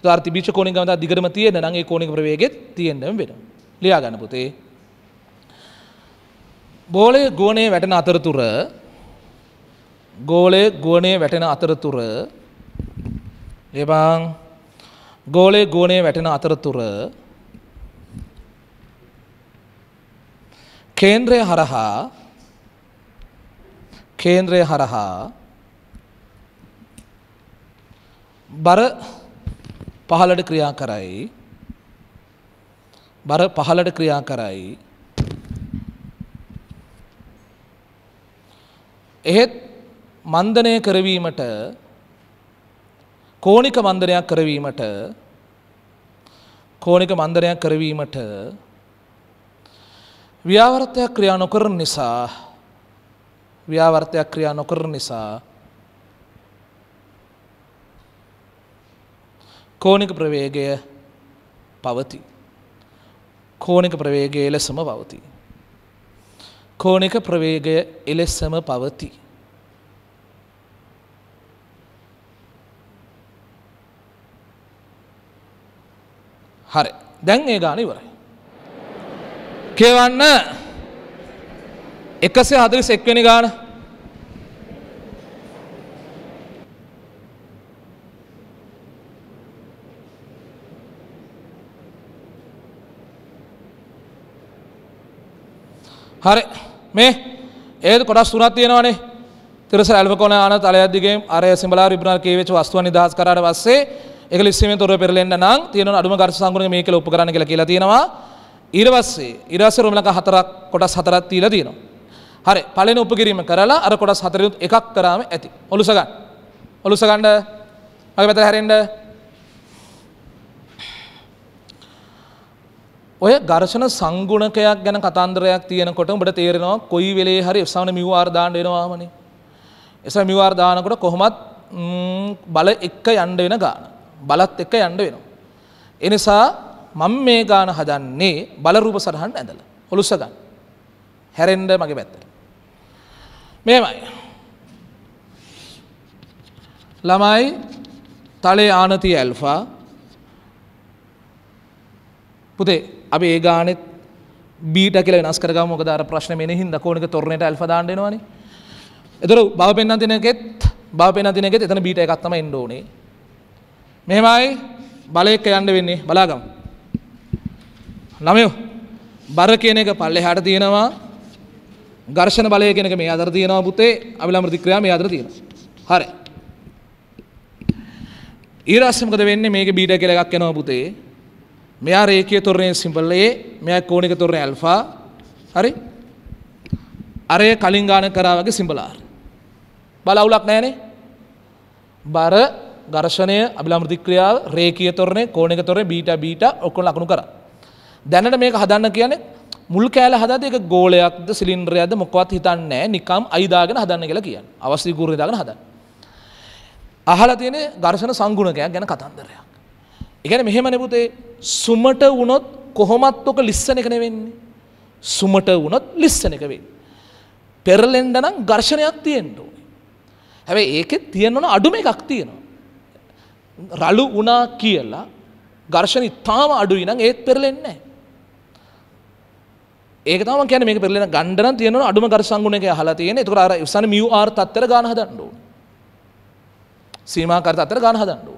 S1: ඒක අර තිබිච්ච කෝණික ගමතාව දිගටම තියෙන නම් ඒ කෝණික ප්‍රවේගෙත් තියෙන්නම වෙනවා. ලියා ගන්න පුතේ. බෝලේ ගෝණේ වැටෙන අතරතුර ගෝලේ ගෝණේ වැටෙන අතරතුර එබං ගෝලේ ගෝණේ වැටෙන අතරතුර කේන්ද්‍රය හරහා කේන්ද්‍රය හරහා බර පහළට ක්‍රියා කරයි බර පහළට ක්‍රියා කරයි එහෙත් මන්දනය කරවීමට කෝණික මන්දනයක් කරවීමට කෝණික මන්දනයක් කරවීමට ව්‍යාවර්තයක් ක්‍රියා නොකරන නිසා ව්‍යාවර්තයක් ක්‍රියා නොකරන නිසා කෝණික ප්‍රවේගය පවතී. කෝණික ප්‍රවේගය එලෙසම පවතී. කෝණික ප්‍රවේගය එලෙසම පවතී. හරි. දැන් ඒ ගාන ඉවරයි. කියවන්න එකසේ හදරිස් එක්වෙනි ගාන හරි මේ ඒද කොටස් තුනක් තියෙනවානේ තිරස ඇල්වකොන ආන තලයද්දිගේ අර සිඹලා රිබුණා කීවෙච්ච වස්තුව නිදහස් කරාට පස්සේ ඒක ලිස්සීමෙන් තොරව පෙරලෙන්න නම් තියෙන අඩුම ඝර්ෂ සංගුණක මේකල උපකරණ කියලා කියලා තියෙනවා ඊරවස්සේ ඉරස රුමලක හතරක් කොටස් හතරත් තීල තියෙනවා. හරි පලෙන උපකිරීම කරලා අර කොටස් හතරුත් එකක් කරාම ඇති. ඔලුසගන්න ඔලුසගණ්ඩ මගේ පැත හැරෙන්ඩ ඔය ගර්ශන සංගුණකයක් ගැන කතන්දරයක් තියනකොට උඹට තේරෙනවා කොයි වෙලේ හරි එසාන මිවාර්දාණ්ඩ වෙනවාමනේ. එස මිවාර්දානකොට කොහොමත් බල එක්ක යන්ඩ වෙන ගාන බලත් එක්ක යන්ඩ වෙනවා. එනිසා මම මේ ගාන හදන්නේ බලරූප සටහන් ඇඳලා. ඔලුස්ස ගන්න. හැරෙන්න මගේ පැත්තට. මෙහෙමයි. ළමයි තලේ ආනති ඇල්ෆා පුතේ අපි ඒ ගානෙත් බීට කියලා වෙනස් කරගමු මොකද අර ප්‍රශ්නේ මෙනෙහිඳ කෝණක තොරණයට ඇල්ෆා දාන්න එනවනේ. ඒතර බව පෙන්වන දිනකෙත් බව පෙන්වන දිනකෙත් එතන බීට එකක් තමයි එන්න ඕනේ. මෙහෙමයි බලයක යන්න වෙන්නේ බලාගමු. ළමයෝ බර කියන එක පල්ලෙහාට තියෙනවා ඝර්ෂණ බලය කියන එක මේ අතර තියෙනවා පුතේ අවිලම්බ ප්‍රතික්‍රියාව මේ අතර තියෙනවා හරි ඊරස්සේ මොකද වෙන්නේ මේකේ බීඩා කියලා එකක් එනවා පුතේ මෙයා රේඛීය තොරණයේ සිම්බල් A මෙයා කෝණික තොරණය ඇල්ෆා හරි අරය කලින් ගාන කරා වගේ සිම්බල් R බල අවුලක් නැහනේ බර ඝර්ෂණය අභිලම්බ ප්‍රතික්‍රියාව රේඛීය තොරණය කෝණික තොරණය බීටා බීටා ඔක්කොම ලකුණු කරා දැනට මේක හදන්න කියන්නේ මුල් කෑල හදද ඒක ගෝලයක්ද සිලින්ඩරයක්ද මොකවත් හිතන්නේ නිකම් අයිදාගෙන හදන්න කියලා කියන්න. අවශ්‍ය ගුරු දාගෙන හදන්න. අහලා තියෙන ඝර්ෂණ සංගුණකයක් ගැන කතන්දරයක්. ඒ කියන්නේ මෙහෙමනේ පුතේ සුමට වුණොත් කොහොමත් ඔක ලිස්සන එක නෙවෙන්නේ. සුමට වුණොත් ලිස්සන එක වෙන්නේ. පෙරලෙන්න නම් ඝර්ෂණයක් තියෙන්න ඕනේ. හැබැයි ඒකේ තියෙනවන අඩුම එකක් තියෙනවා. රළු වුණා කියලා ඝර්ෂණ ඉතාම අඩුයි නම් ඒත් පෙරලෙන්නේ නැහැ. ඒක තම කියන මේ පෙරලෙන ගණ්ඩන තියෙන අඩුම ගර සංගුණක හලා තියෙන තුර අර සන මියආර් තත්තර ගාන හදන්නඩ සීමමාකර අත්තර ගාන හදන්නඩ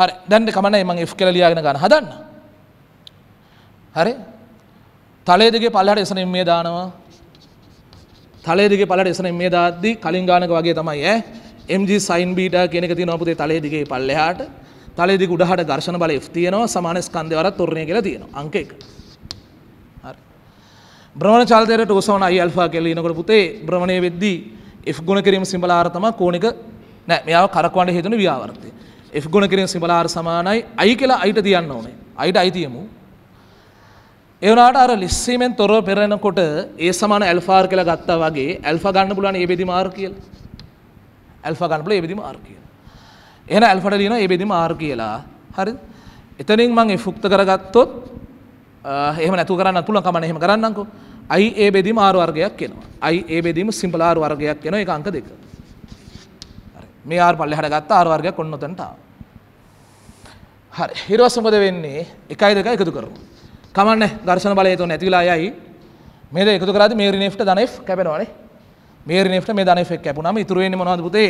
S1: හරි දැන්න කමන එම එ් කල ලියගෙන ගන හදන්න හරි තලේදගේ පල්ලට එසන මේ දානවා තලේදගේ පලට එසන මේ දාද්දී කලින් ගානක වගේ තමයි ඇ MG සයින් බීට කෙනෙක ති නොපතේ තලේදිගේ පල්ලෙහාට තලෙදි උඩහට ගර්ශන බල ෆ් තියනවා සමානස්කන්දවරත් තොරණය කියලා තියෙනවා අංක එකට බ්‍රමණ චාල්තයට ටෝසවන අයිල්ෆා කෙල්ල නකොට පුතේ බ්‍රමණය වෙද්දී එෆ් ගුණ කිරීම සිඹලාරතම කෝනික නෑ මෙයාව කරක්වන්න හේතුන ව්‍යාවර්තය එෆ් ගුණ කිරීම සිඹලාර සමානයි අයි කියලා අයිට තියන්න ඕනේ අයිට අයිතියමු ඒවනාට අර ලිස්සීමෙන් තොරව පෙරෙනකොට ඒ සමාන ඇල්ෆාර් කියලා ගත්තා වගේ ඇල්ෆා ගන්න පුළුවන් ඒ බෙදි මාර් කියලා ඇල්ෆා ගන්න පුළුවන් ඒ බෙදි මාර් කියලා එහෙනම් ඇල්ෆාට දිනන ඒ බෙදි මාර් කියලා හරිද එතනින් මං එෆ් උක්ත කරගත්තොත් එහෙම නැතුව කරන්නත් පුළුවන් කමන්න එහෙම කරන්නම්කෝ අයි ඒ බෙදීම ආර වර්ගයක් එනවා. අයි ඒ බෙදීම සිම්පල් ආර වර්ගයක් එනවා ඒක අංක දෙක. මේ ආර පල්ලෙහාට ගත්ත ආර වර්ගයක් ඔන්න උතනට ආවා. හරි. ඊරවස මොකද වෙන්නේ? 1යි 2යි එකතු කරමු. කමන්නේ ඝර්ෂණ බලය එතන නැති වෙලා යයි. මේ දෙක එකතු කරාද මේ රිනෙෆ්ට ධනෙෆ් කැපෙනවනේ. මේ රිනෙෆ්ට මේ ධනෙෆ් එක කැපුණාම ඉතුරු වෙන්නේ මොනවද පුතේ?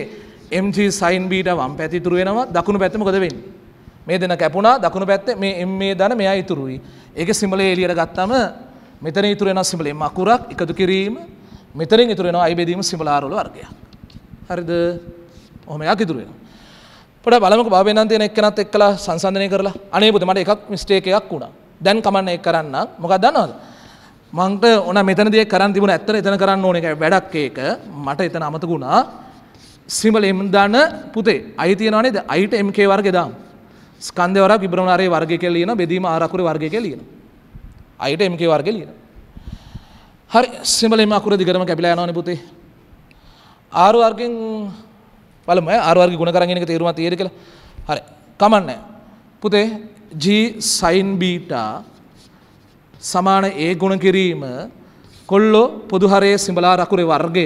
S1: mg sin beta වම් පැත්ත ඉතුරු වෙනවා. දකුණු පැත්ත මොකද වෙන්නේ? මේ දෙන කැපුණා දකුණු පැත්තේ මේ m මේ ධන මෙයා ඉතුරුයි. ඒකේ සිඹලේ එළියට ගත්තම මෙතන ඉතුරු වෙන සිඹලේ මකුරක් එකතු කිරීම මෙතනින් ඉතුරු වෙනවා අයිබෙදීම සිඹලාරවල වර්ගයක්. හරිද? ඔහොම එකක් ඉතුරු වෙනවා. පොඩ බලමුකෝ බාබෙන්නම් තියෙන එක්කනත් එක්කලා සංසන්දනය කරලා. අනේ පුතේ මට එකක් මිස්ටේක් එකක් වුණා. දැන් කමන්න ඒක කරන්න. මොකක්ද දන්නවද? මංට ඕන මෙතනදී කරන් තිබුණ ඇත්තට එතන කරන්න ඕන එක වැඩක් ඒක. මට එතන අමතක වුණා. සිඹල එම් දාන පුතේ. අයි තියනවා නේද? අයිට MK වර්ගේ දාමු. ස්කන්ධය වරක් විබ්‍රමණාරයේ වර්ගය කියලා ලියනවා. බෙදීම ආරකුරේ වර්ගය කියලා ලියනවා. අයට එමකේ වර්ග ලියන. හරි සිමලෙම අකුර දිගටම කැපිලා යනවනේ පුතේ. ආරු වර්ගෙන් බලමු ආරු වර්ගේ ගුණ කරගෙන ඉන්න තේරුමක් තියෙද කියලා. හරි. කමන්නේ. පුතේ G sin beta සමාන A ගුණ කිරීම කොල්ලෝ පොදු හරයේ සිඹලා අකුරේ වර්ගය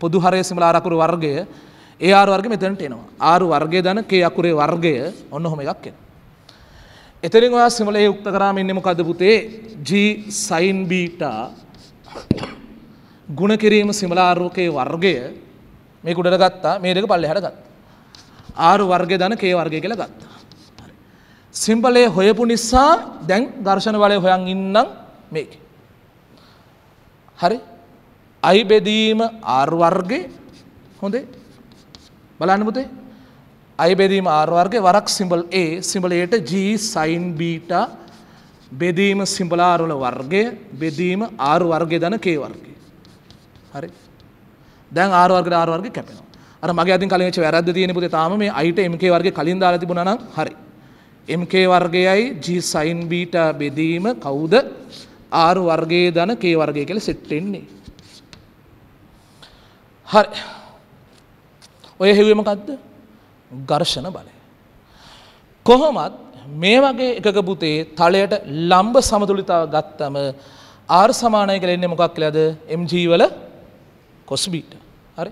S1: පොදු හරයේ සිඹලා අකුරු වර්ගය ඒ ආරු වර්ගෙ මෙතනට එනවා. ආරු වර්ගය දන K අකුරේ වර්ගය ඔන්න ඔහොම එකක් එනවා. එතරින් ඔයා සිමලයේ උක්ත කරාම ඉන්නේ මොකද්ද පුතේ? G sin beta ಗುಣ කිරීම සිමල ආරෝකයේ වර්ගය මේක උඩට ගත්තා මේ දෙක පල්ලෙහාට ගත්තා. R වර්ගය දන K වර්ගය කියලා ගත්තා. සිම්බලයේ හොයපු නිසා දැන් ඝර්ෂණ බලය හොයන් ඉන්නම් මේකේ. හරි? I බෙදීම R වර්ගේ හොඳේ. බලන්න පුතේ අයිබෙරීම ආර්වර්ගේ වරක් සිම්බල් A සිම්බලයට G සයින් බීට බෙදීම සිම්බලාරුල වර්ගය බෙදීම ආර් වර්ගය දන කේ වර්ගය. හරි දැන් ආර්වර්ග ආර්වර්ග කැපෙන අර මගේ අතින් කලින් වැරද තියෙන පුතේ තාම මේ අයිට MK වර්ගය කලින් දාලා තිබුණා නම් හරි. MK වර්ගයයි G සයින් බීට බෙදීම කවුද ආර් වර්ගයේ දන කේ වර්ගය කියලා සෙට් වෙන්නේ. හරි. ඔය හෙව්වේ මොකද්ද? ඝර්ෂණ බලය. කොහොමත් මේ වගේ එකක පුතේ තලයට ලම්බ සමතුලිතාව ගත්තම ආර් සමානය කළ එන්නේ මොකක් කියලාද MG වල කොස්බීට. හරි.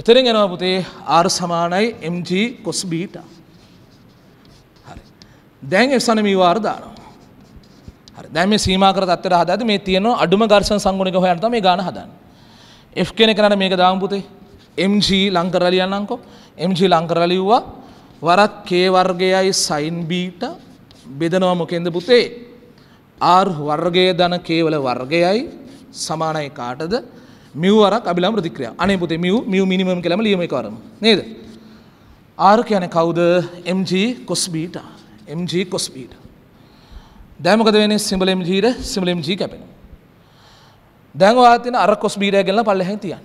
S1: එතරින් එනවා පුතේ ආර් සමානයි MG කොස්බීට. හරි. දැන් එසන මේ වාර දානවා. හරි. දැන් මේ සීමා කර තත්තර හදාද මේ තියෙන අඩුම ඝර්ෂණ සංගුණික හොයන්න තමයි මේ ගාන හදන්නේ. F කෙනෙක් නට මේක දාමු පුතේ. MG ලං කරලා ලියන්නම්කෝ. MG ලංකරලා ලිව්වා වරත් K වර්ගයයි sin බීට බෙදනවා මොකෙන්ද පුතේ R වර්ගය ධන K වල වර්ගයයි සමානයි කාටද මිව් වරක් අභිලම් ප්‍රතික්‍රියා. අනේ පුතේ මිව් මිව් මිනිමම් කියලාම ලියමු ඒක වරම. නේද? R කියන්නේ කවුද? mg cos beta. mg cos beta. දැන් මොකද වෙන්නේ? සිම්බල් mg ර සිම්බල් mg කැපෙනවා. දැන් ඔයාලා තියෙන අර cos beta ගැන පල්ලෙහෙන් තියන්න.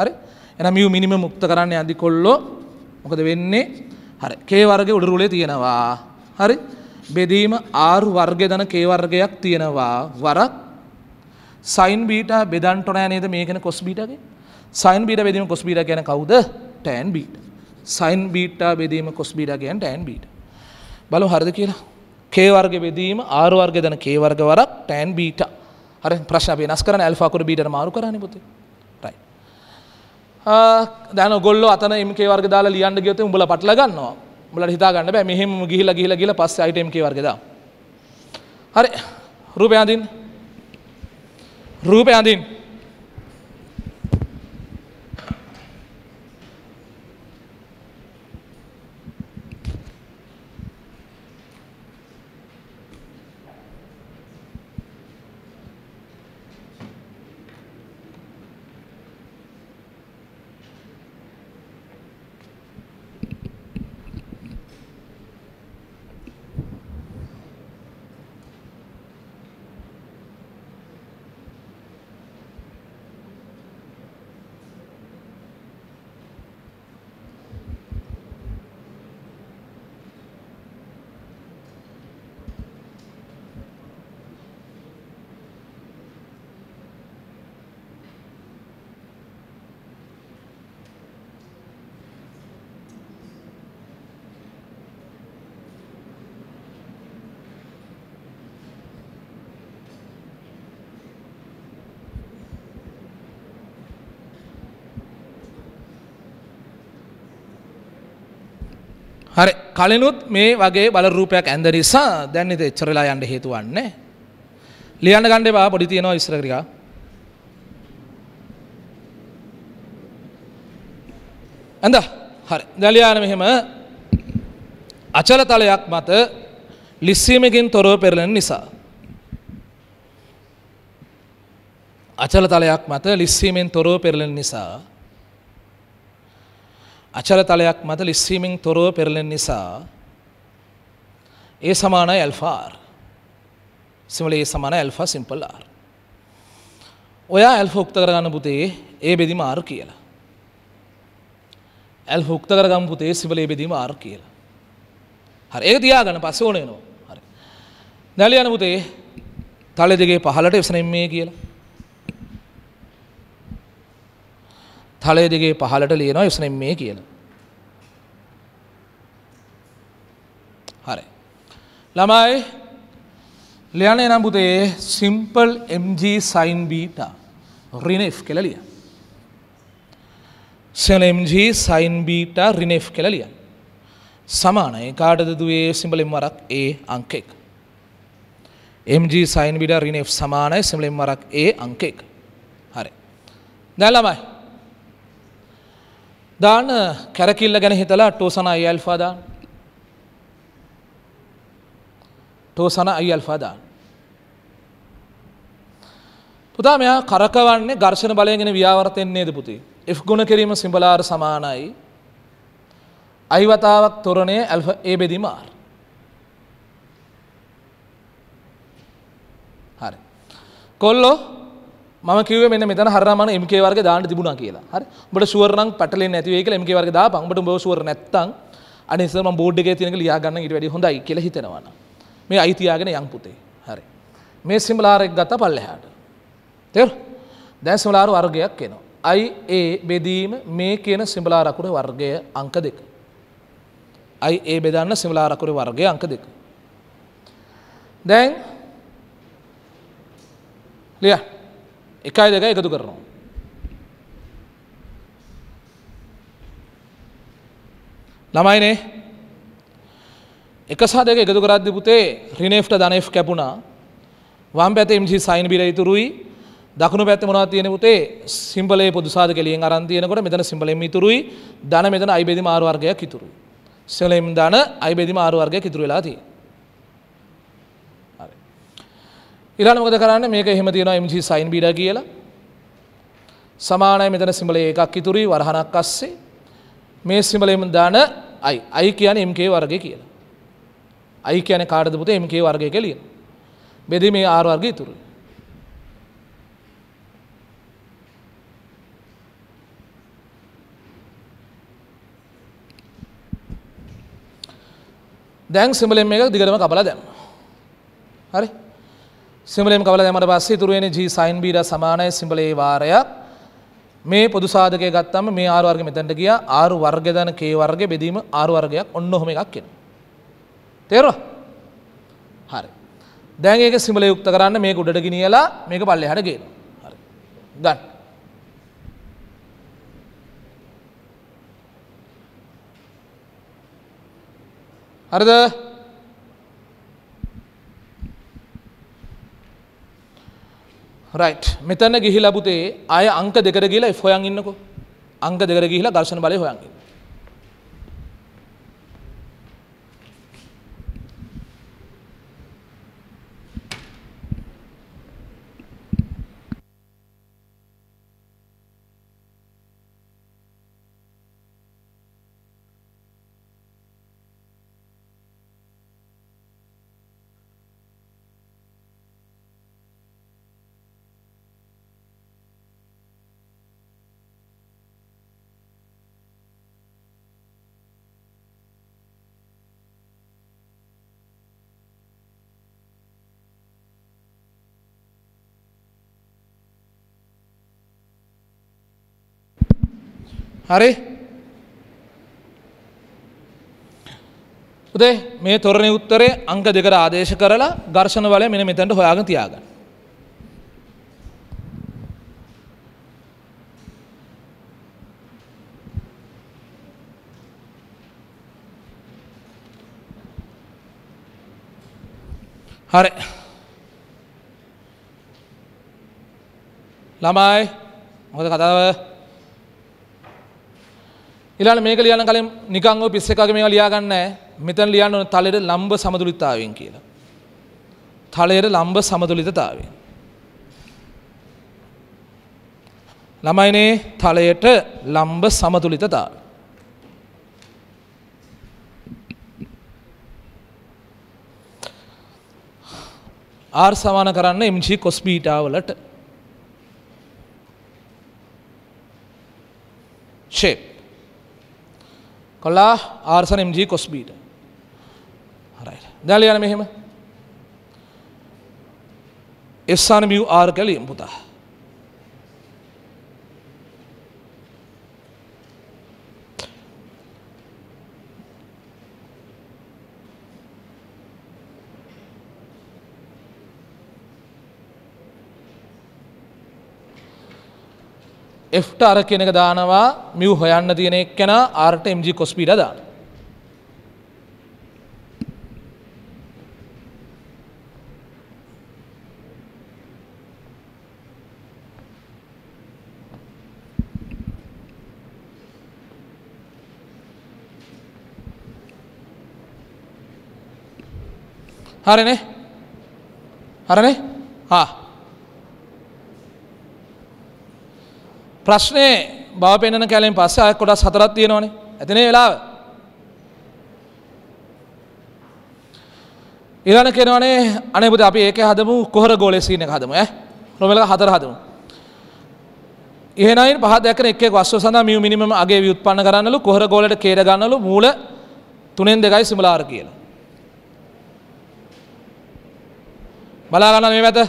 S1: හරි? එන මියු මිනිම මුක්ත කරන්න ඇදි කොල්ලෝ මොකද වෙන්නේ හරි කේවර්ග උඩරුලේ තියෙනවා හරි බෙදීම ආරු වර්ග දන කේවර්ගයක් තියෙනවා වරක් සයින් බීට බෙදන්ටොනෑ නේද මේකන කොස් බීටගේ සයින් බීට බෙදීම කොස් බීට ගැන කවුද ටෑන් බීට සයින් බීට බෙදීම කොස් බීට ගැන් ටෑන් බීට බලු හරිද කියලා කේවර්ග බෙදීම ආරු වර්ග දන කේවර්ග වරක් ටෑන් බීට හරි ප්‍රශ්න වෙනස් කරන ඇල්ෆා කුර බීට මාරු කරන්නේ පුතේ දැන ගොල්ල අතන මකේ වර්ගදා ලියන්න ගත උඹල පටල ගන්නවා උඹලට හිතාගන්න බෑ මෙහෙම ගිහිලා ගිහිලා ගිහිලා පස්සේ අයිටම්කේ වර්ගදා හරි රූපය අඳින් රූපය අඳින් හරි කලිනුත් මේ වගේ බලරූපයක් ඇඳ නිසා දැන් ඉතින් එච්චර වෙලා යන්න හේතු වන්නේ. ලියන්න ගන්න එපා පොඩි තියෙනවා ඉස්සර ටිකක්. ඇඳ හරි දැලියාන මෙහෙම අචල තලයක් මත ලිස්සීමකින් තොරව පෙරලෙන නිසා. අචල තලයක් මත ලිස්සීමෙන් තොරව පෙරලෙන නිසා අචල තලයක් මත ලිස්සීමෙන් තොරව පෙරලෙන නිසා ඒ සමානයි ඇල්ෆාර්. සිමලේ සමාන ඇල්ෆා සිම්පල් R. ඔයා ඇල්ෆා උක්ත කරගන්න පුතේ ඒ බෙදීම R කියලා. ඇල්ෆා උක්ත කරගන්න පුතේ සිමලේ බෙදීම R කියලා. හරි ඒක තියාගන්න පස්සේ ඕන වෙනවා. හරි. දැලියන පුතේ තලෙ දෙකේ පහළට එසනෙන්නේ කියලා. තලය දෙගේ පහලට ලියනවා යුසනෙම් මේ කියලා. හරි. ළමයි ලියන්න එනම් පුතේ සිම්පල් MG සයින් බීට රිනෙෆ් කියලා ලියන්න. සිම්පල් MG සයින් බීට රිනෙෆ් කියලා ලියන්න. සමානයි කාටද දුවේ සිම්පලෙන් වරක් ඒ අංක එක. MG සයින් බීට රිනෙෆ් සමානයි සිම්පලෙන් වරක් ඒ අංක එක. හරි. දැන් ළමයි දාන කැරකිල්ල ගැන හිතලා ටෝසන අයි ඇල්ෆා දාන්න. ටෝසන අයි ඇල්ෆා දාන්න. පුතා මෙයා කරකවන්නේ ඝර්ෂණ බලයෙන් ව්‍යාවර්තයෙන් නේද පුතේ? F ගුණ කිරීම සිඹලාර සමානයි. අයිවතාවක් තොරණේ ඇල්ෆා A බෙදීම R. හරි. කොල්ලෝ මම කිව මෙ මෙත හරම මක වර්ග දාන්න තිබුණා කියලා හරි බට සුවරන පටල නැතිවේ කියල මක වර්ග දා පංට බෝසුවර නැත්තං අනිසම බෝඩ්ග තියන ලියාගන්න ඉට වැඩි හොඳයි කියල හිතෙනවන මේ අයිතියාගෙන යං පුතේ හරි මේ සිම්ලාරෙක් ගත්ත පල්ලෙහාට තෙර දැස්මලාරු වර්ගයක් කියනවා අයි ඒ බෙදීම මේ කියන සිම්බලාරකුර වර්ගය අංක දෙක අයි ඒ බෙදන්න සිම්ලාරකුර වර්ගය අංක දෙක දැන් ලියා එකයි දෙකයි එකතු කරනවා. ළමයිනේ එක සහ දෙක එකතු කරද්දි පුතේ රිනේෆ්ට ධනේෆ් කැපුණා. වම් පැත්තේ MG සයින් බිල ඉතුරුයි. දකුණු පැත්තේ මොනවද තියෙන්නේ පුතේ? සිම්බලේ පොදු සාද කෙලියෙන් අරන් තියෙනකොට මෙතන සිම්බලෙම ඉතුරුයි. ධන මෙතන අයිබෙදි මාරු වර්ගයක් ඉතුරුයි. සිම්බලෙම ධන අයිබෙදි මාරු වර්ගයක් ඉතුරු වෙලා තියෙනවා. ඊළඟ මොකද කරන්නේ මේක එහෙම තියෙනවා mg sin beta කියලා සමානයි මෙතන සිඹලේ එකක් ඉතුරුයි වරහනක් අස්සේ මේ සිඹලෙම දාන i i කියන්නේ mk වර්ගය කියලා i කියන්නේ කාටද පුතේ mk වර්ගය කියලා බෙදීමේ r වර්ගය ඉතුරුයි දැන් සිඹලෙන් මේක දිගටම කපලා දැම්මා හරි සිම්බලෙන් කවල දැමට පස්සේ තුරුවෙන ජී සයින් බීඩ සමානය සිම්බලේ වාරයක් මේ පොදු සාධකය ගත්තම මේ ආරුවර්ග මෙතැන්ට ගිය ආරු වර්ගධන කේ වර්ග බෙදීම ආරුවර්ගයක් ඔන්න හොම එකක් කියෙන. තේරවා හරි දැන්ඒක සිමල යුක්ත කරන්න මේ උඩට ගිනියලා මේක පල්ලෙ හට ගෙන ගන්න හරිද රයිට් මෙතන ගිහි ලබුතේ අය අංක දෙකට කියලා ෆොයන් ඉන්නකෝ අංක දෙකට ගිහිලා ඝර්ෂණ බලය හොයන් ඉන්න හරි උදේ මේ තොරණ උත්තරේ අංක දෙකට ආදේශ කරලා ඝර්ෂණ වලය මෙන්න මෙතනට හොයාගෙන තියාගන්න. හරි ළමයි මොකද කතාව ඉලාට මේක ලියන කලින් නිකංව පිස්ස එකගේ මේ ලියාගන්න මෙතන ලියන්න ඕන තලයට ලම්බ සමතුලිතතාවෙන් කියලා. තලයට ලම්බ සමතුලිතතාවෙන්. ළමයිනේ තලයට ලම්බ සමතුලිතතාව. ආර් සමාන කරන්න එම්ජි කොස්බීටාවලට ෂේප් කොල්ලා ආර්සන MG කොස්බීට හරයි දැල යන මෙහෙම එස්සාන මියව් ආර් කැලීම් පුතා Fට අර කෙනෙක දානවා මිව් හොයන්න තියෙන එක්කෙන ආර්ට MG කොස්පීට දාන හරනේ හරනේ හා ප්‍රශ්නය බවපෙන්න්න කැලෙන් පස්ස කොටස් හතරත් තියෙනවානේ ඇතිනේ වෙලාව ඉරණ කෙනවනේ අනෙබුද අපි ඒක හදමු කොහර ගෝලෙසින එක හදම නොමල හතර හදමු ඒනයි පහදක එක වස්ව සඳ මිය මිනිම අගේ යුත්පන්න කරන්නලු කොහර ගෝලට කේර ගන්නලු මූල තුනෙන් දෙකයි සිමලාර කියලා බලාගන්න මේ වැත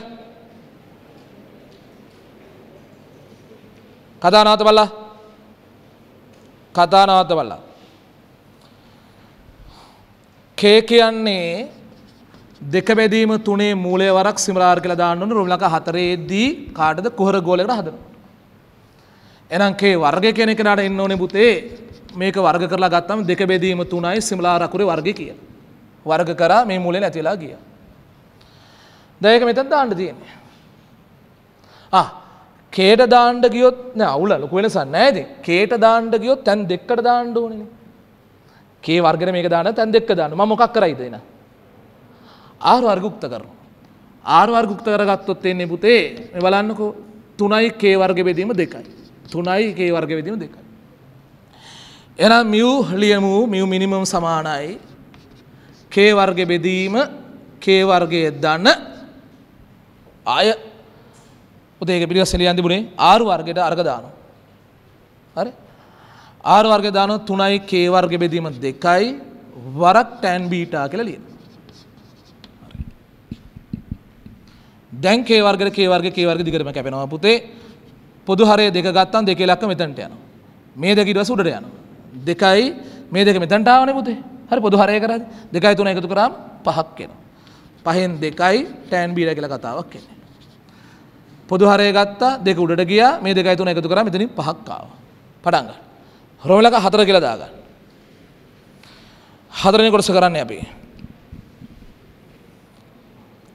S1: කතා නවත බල්ලා කතා නවත බල්ලා කේ කියන්නේ දෙක බැදීම තුනේ මූලේ වරක් සිමරාර් කියලා දාන්න ඕනේ රුම්ලක හතරේදී කාටද කුහර ගෝලයකට හදන එහෙනම් කේ වර්ගය කියන එකට එන්න ඕනේ පුතේ මේක වර්ග කරලා ගත්තම දෙක බෙදීම තුනයි සිමලාර අකුරේ වර්ගය කියලා වර්ග කරා මේ මූලේ නැතිලා ගියා දැන් ඒක මෙතන දාන්න තියෙන්නේ ආ කේට දාණ්ඩ ගියොත් නෑ අවුල ලොකු වෙනසක් නෑ ඉතින්. කේට දාණ්ඩ ගියොත් තැන් දෙකකට දාන්න ඕනේ නේ. කේ වර්ගෙට මේක දාන්න තැන් දෙකක දාන්න. මම මොකක් කරයිද එන? ආර වර්ගුක්ත කරනවා. ආර වර්ගුක්ත කරගත්තොත් එන්නේ පුතේ මේ බලන්නකෝ 3යි කේ වර්ගෙ බෙදීම 2යි. 3යි කේ වර්ගෙ බෙදීම 2යි. එහෙනම් mu ලියමු mu minimum සමානයි k වර්ගෙ බෙදීම k වර්ගයේ දන අය පුතේක පිළිව සෙලියන් තිබුණේ ආරු වර්ගයට අර්ග දානවා. හරි? ආරු වර්ගය දානවා 3යි k වර්ග බෙදීම 2යි වරක් tan බීටා කියලා ලියනවා. දැන් k වර්ගයට k වර්ග k වර්ග දිගටම කැපෙනවා පුතේ. පොදු හරය දෙක ගත්තම් දෙකේ ලක්ක මෙතනට යනවා. මේ දෙක ඊට පස්සේ උඩට යනවා. 2යි මේ දෙක මෙතනට ආවනේ පුතේ. හරි පොදු හරය කරාද? 2යි 3 එකතු කරාම 5ක් වෙනවා. පහෙන් 2යි tan බීටා කියලා කතාවක් එන්නේ. පොදු හරය ගත්තා දෙක උඩට ගිය මේ දෙකයි තුන එකතු කර මෙතනින් පහක්කාව පටන්ග රෝමලක හතර කියලා දාගන්න හතරණ කොටස කරන්න අපි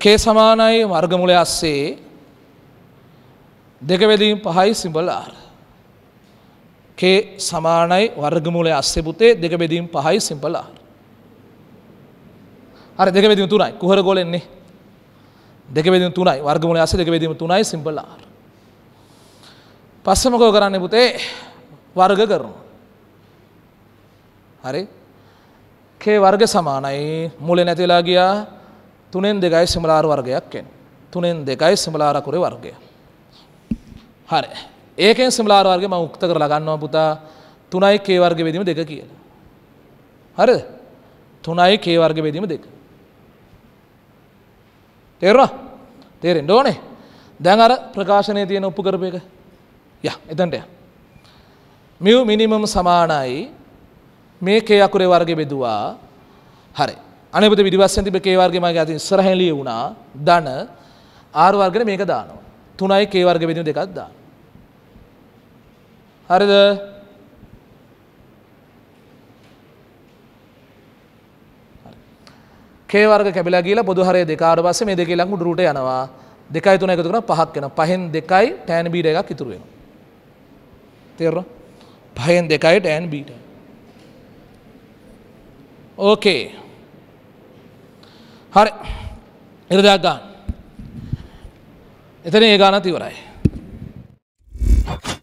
S1: කේ සමානයි වර්ගමුලය අස්සේ දෙකවෙදීම් පහයි සිම්බල ආර කේ සමානයි වර්ගමුලය අස්සේ පුතේ දෙක බෙදීම් පහයි සිම්පල ආර අර දෙක බෙදීම තුනයි කුහර ගොලෙන්නේ දෙකවේදීම තුනයි වර්ගමූලය අස්සේ දෙකවේදීම තුනයි සිම්පල් r පස්සේ මොකෝ කරන්නේ පුතේ වර්ග කරනවා හරි k වර්ග සමානයි මුලේ නැති වෙලා ගියා 3න් 2යි සිම්පල් r වර්ගයක් එන්නේ 3න් 2යි සිම්පල් r අකුරේ වර්ගය හරි ඒකෙන් සිම්පල් r වර්ගය මම උක්ත කරලා ගන්නවා පුතා 3යි k වර්ග වේදීම 2 කියලා හරිද 3යි k වර්ග වේදීම 2 ඒරවා තේරෙන් ඕනේ දැන් අර ප්‍රකාශනය තියෙන ඔප්පු කරප එක ය එතන්ටය මියව් මිනිමම් සමානයි මේ කේයකුරේ වර්ග බෙදවා හරි අනපත විදිවස්සන්තිප කේවර්ගමගේ ඇති සරහැලිය වුණා දන ආර්වර්ගෙන මේක දානවා තුනයි කේවර්ග බෙදු දෙකක් දා හරිද කේවර්ග කැබිලා ගිහලා පොදුහරය දෙක ආවට පස්සේ මේ දෙකේ ලඟු උඩරට යනවා. 2යි 3 එකතු කරා 5ක් වෙනවා. පහෙන් 2යි tan b එකක් ඉතුරු වෙනවා. තේරුණා? පහෙන් 2යි tan b. ඕකේ. හරි. ඉරදා ගන්න. එතන ඒ ගානත් ඉවරයි. Thank you.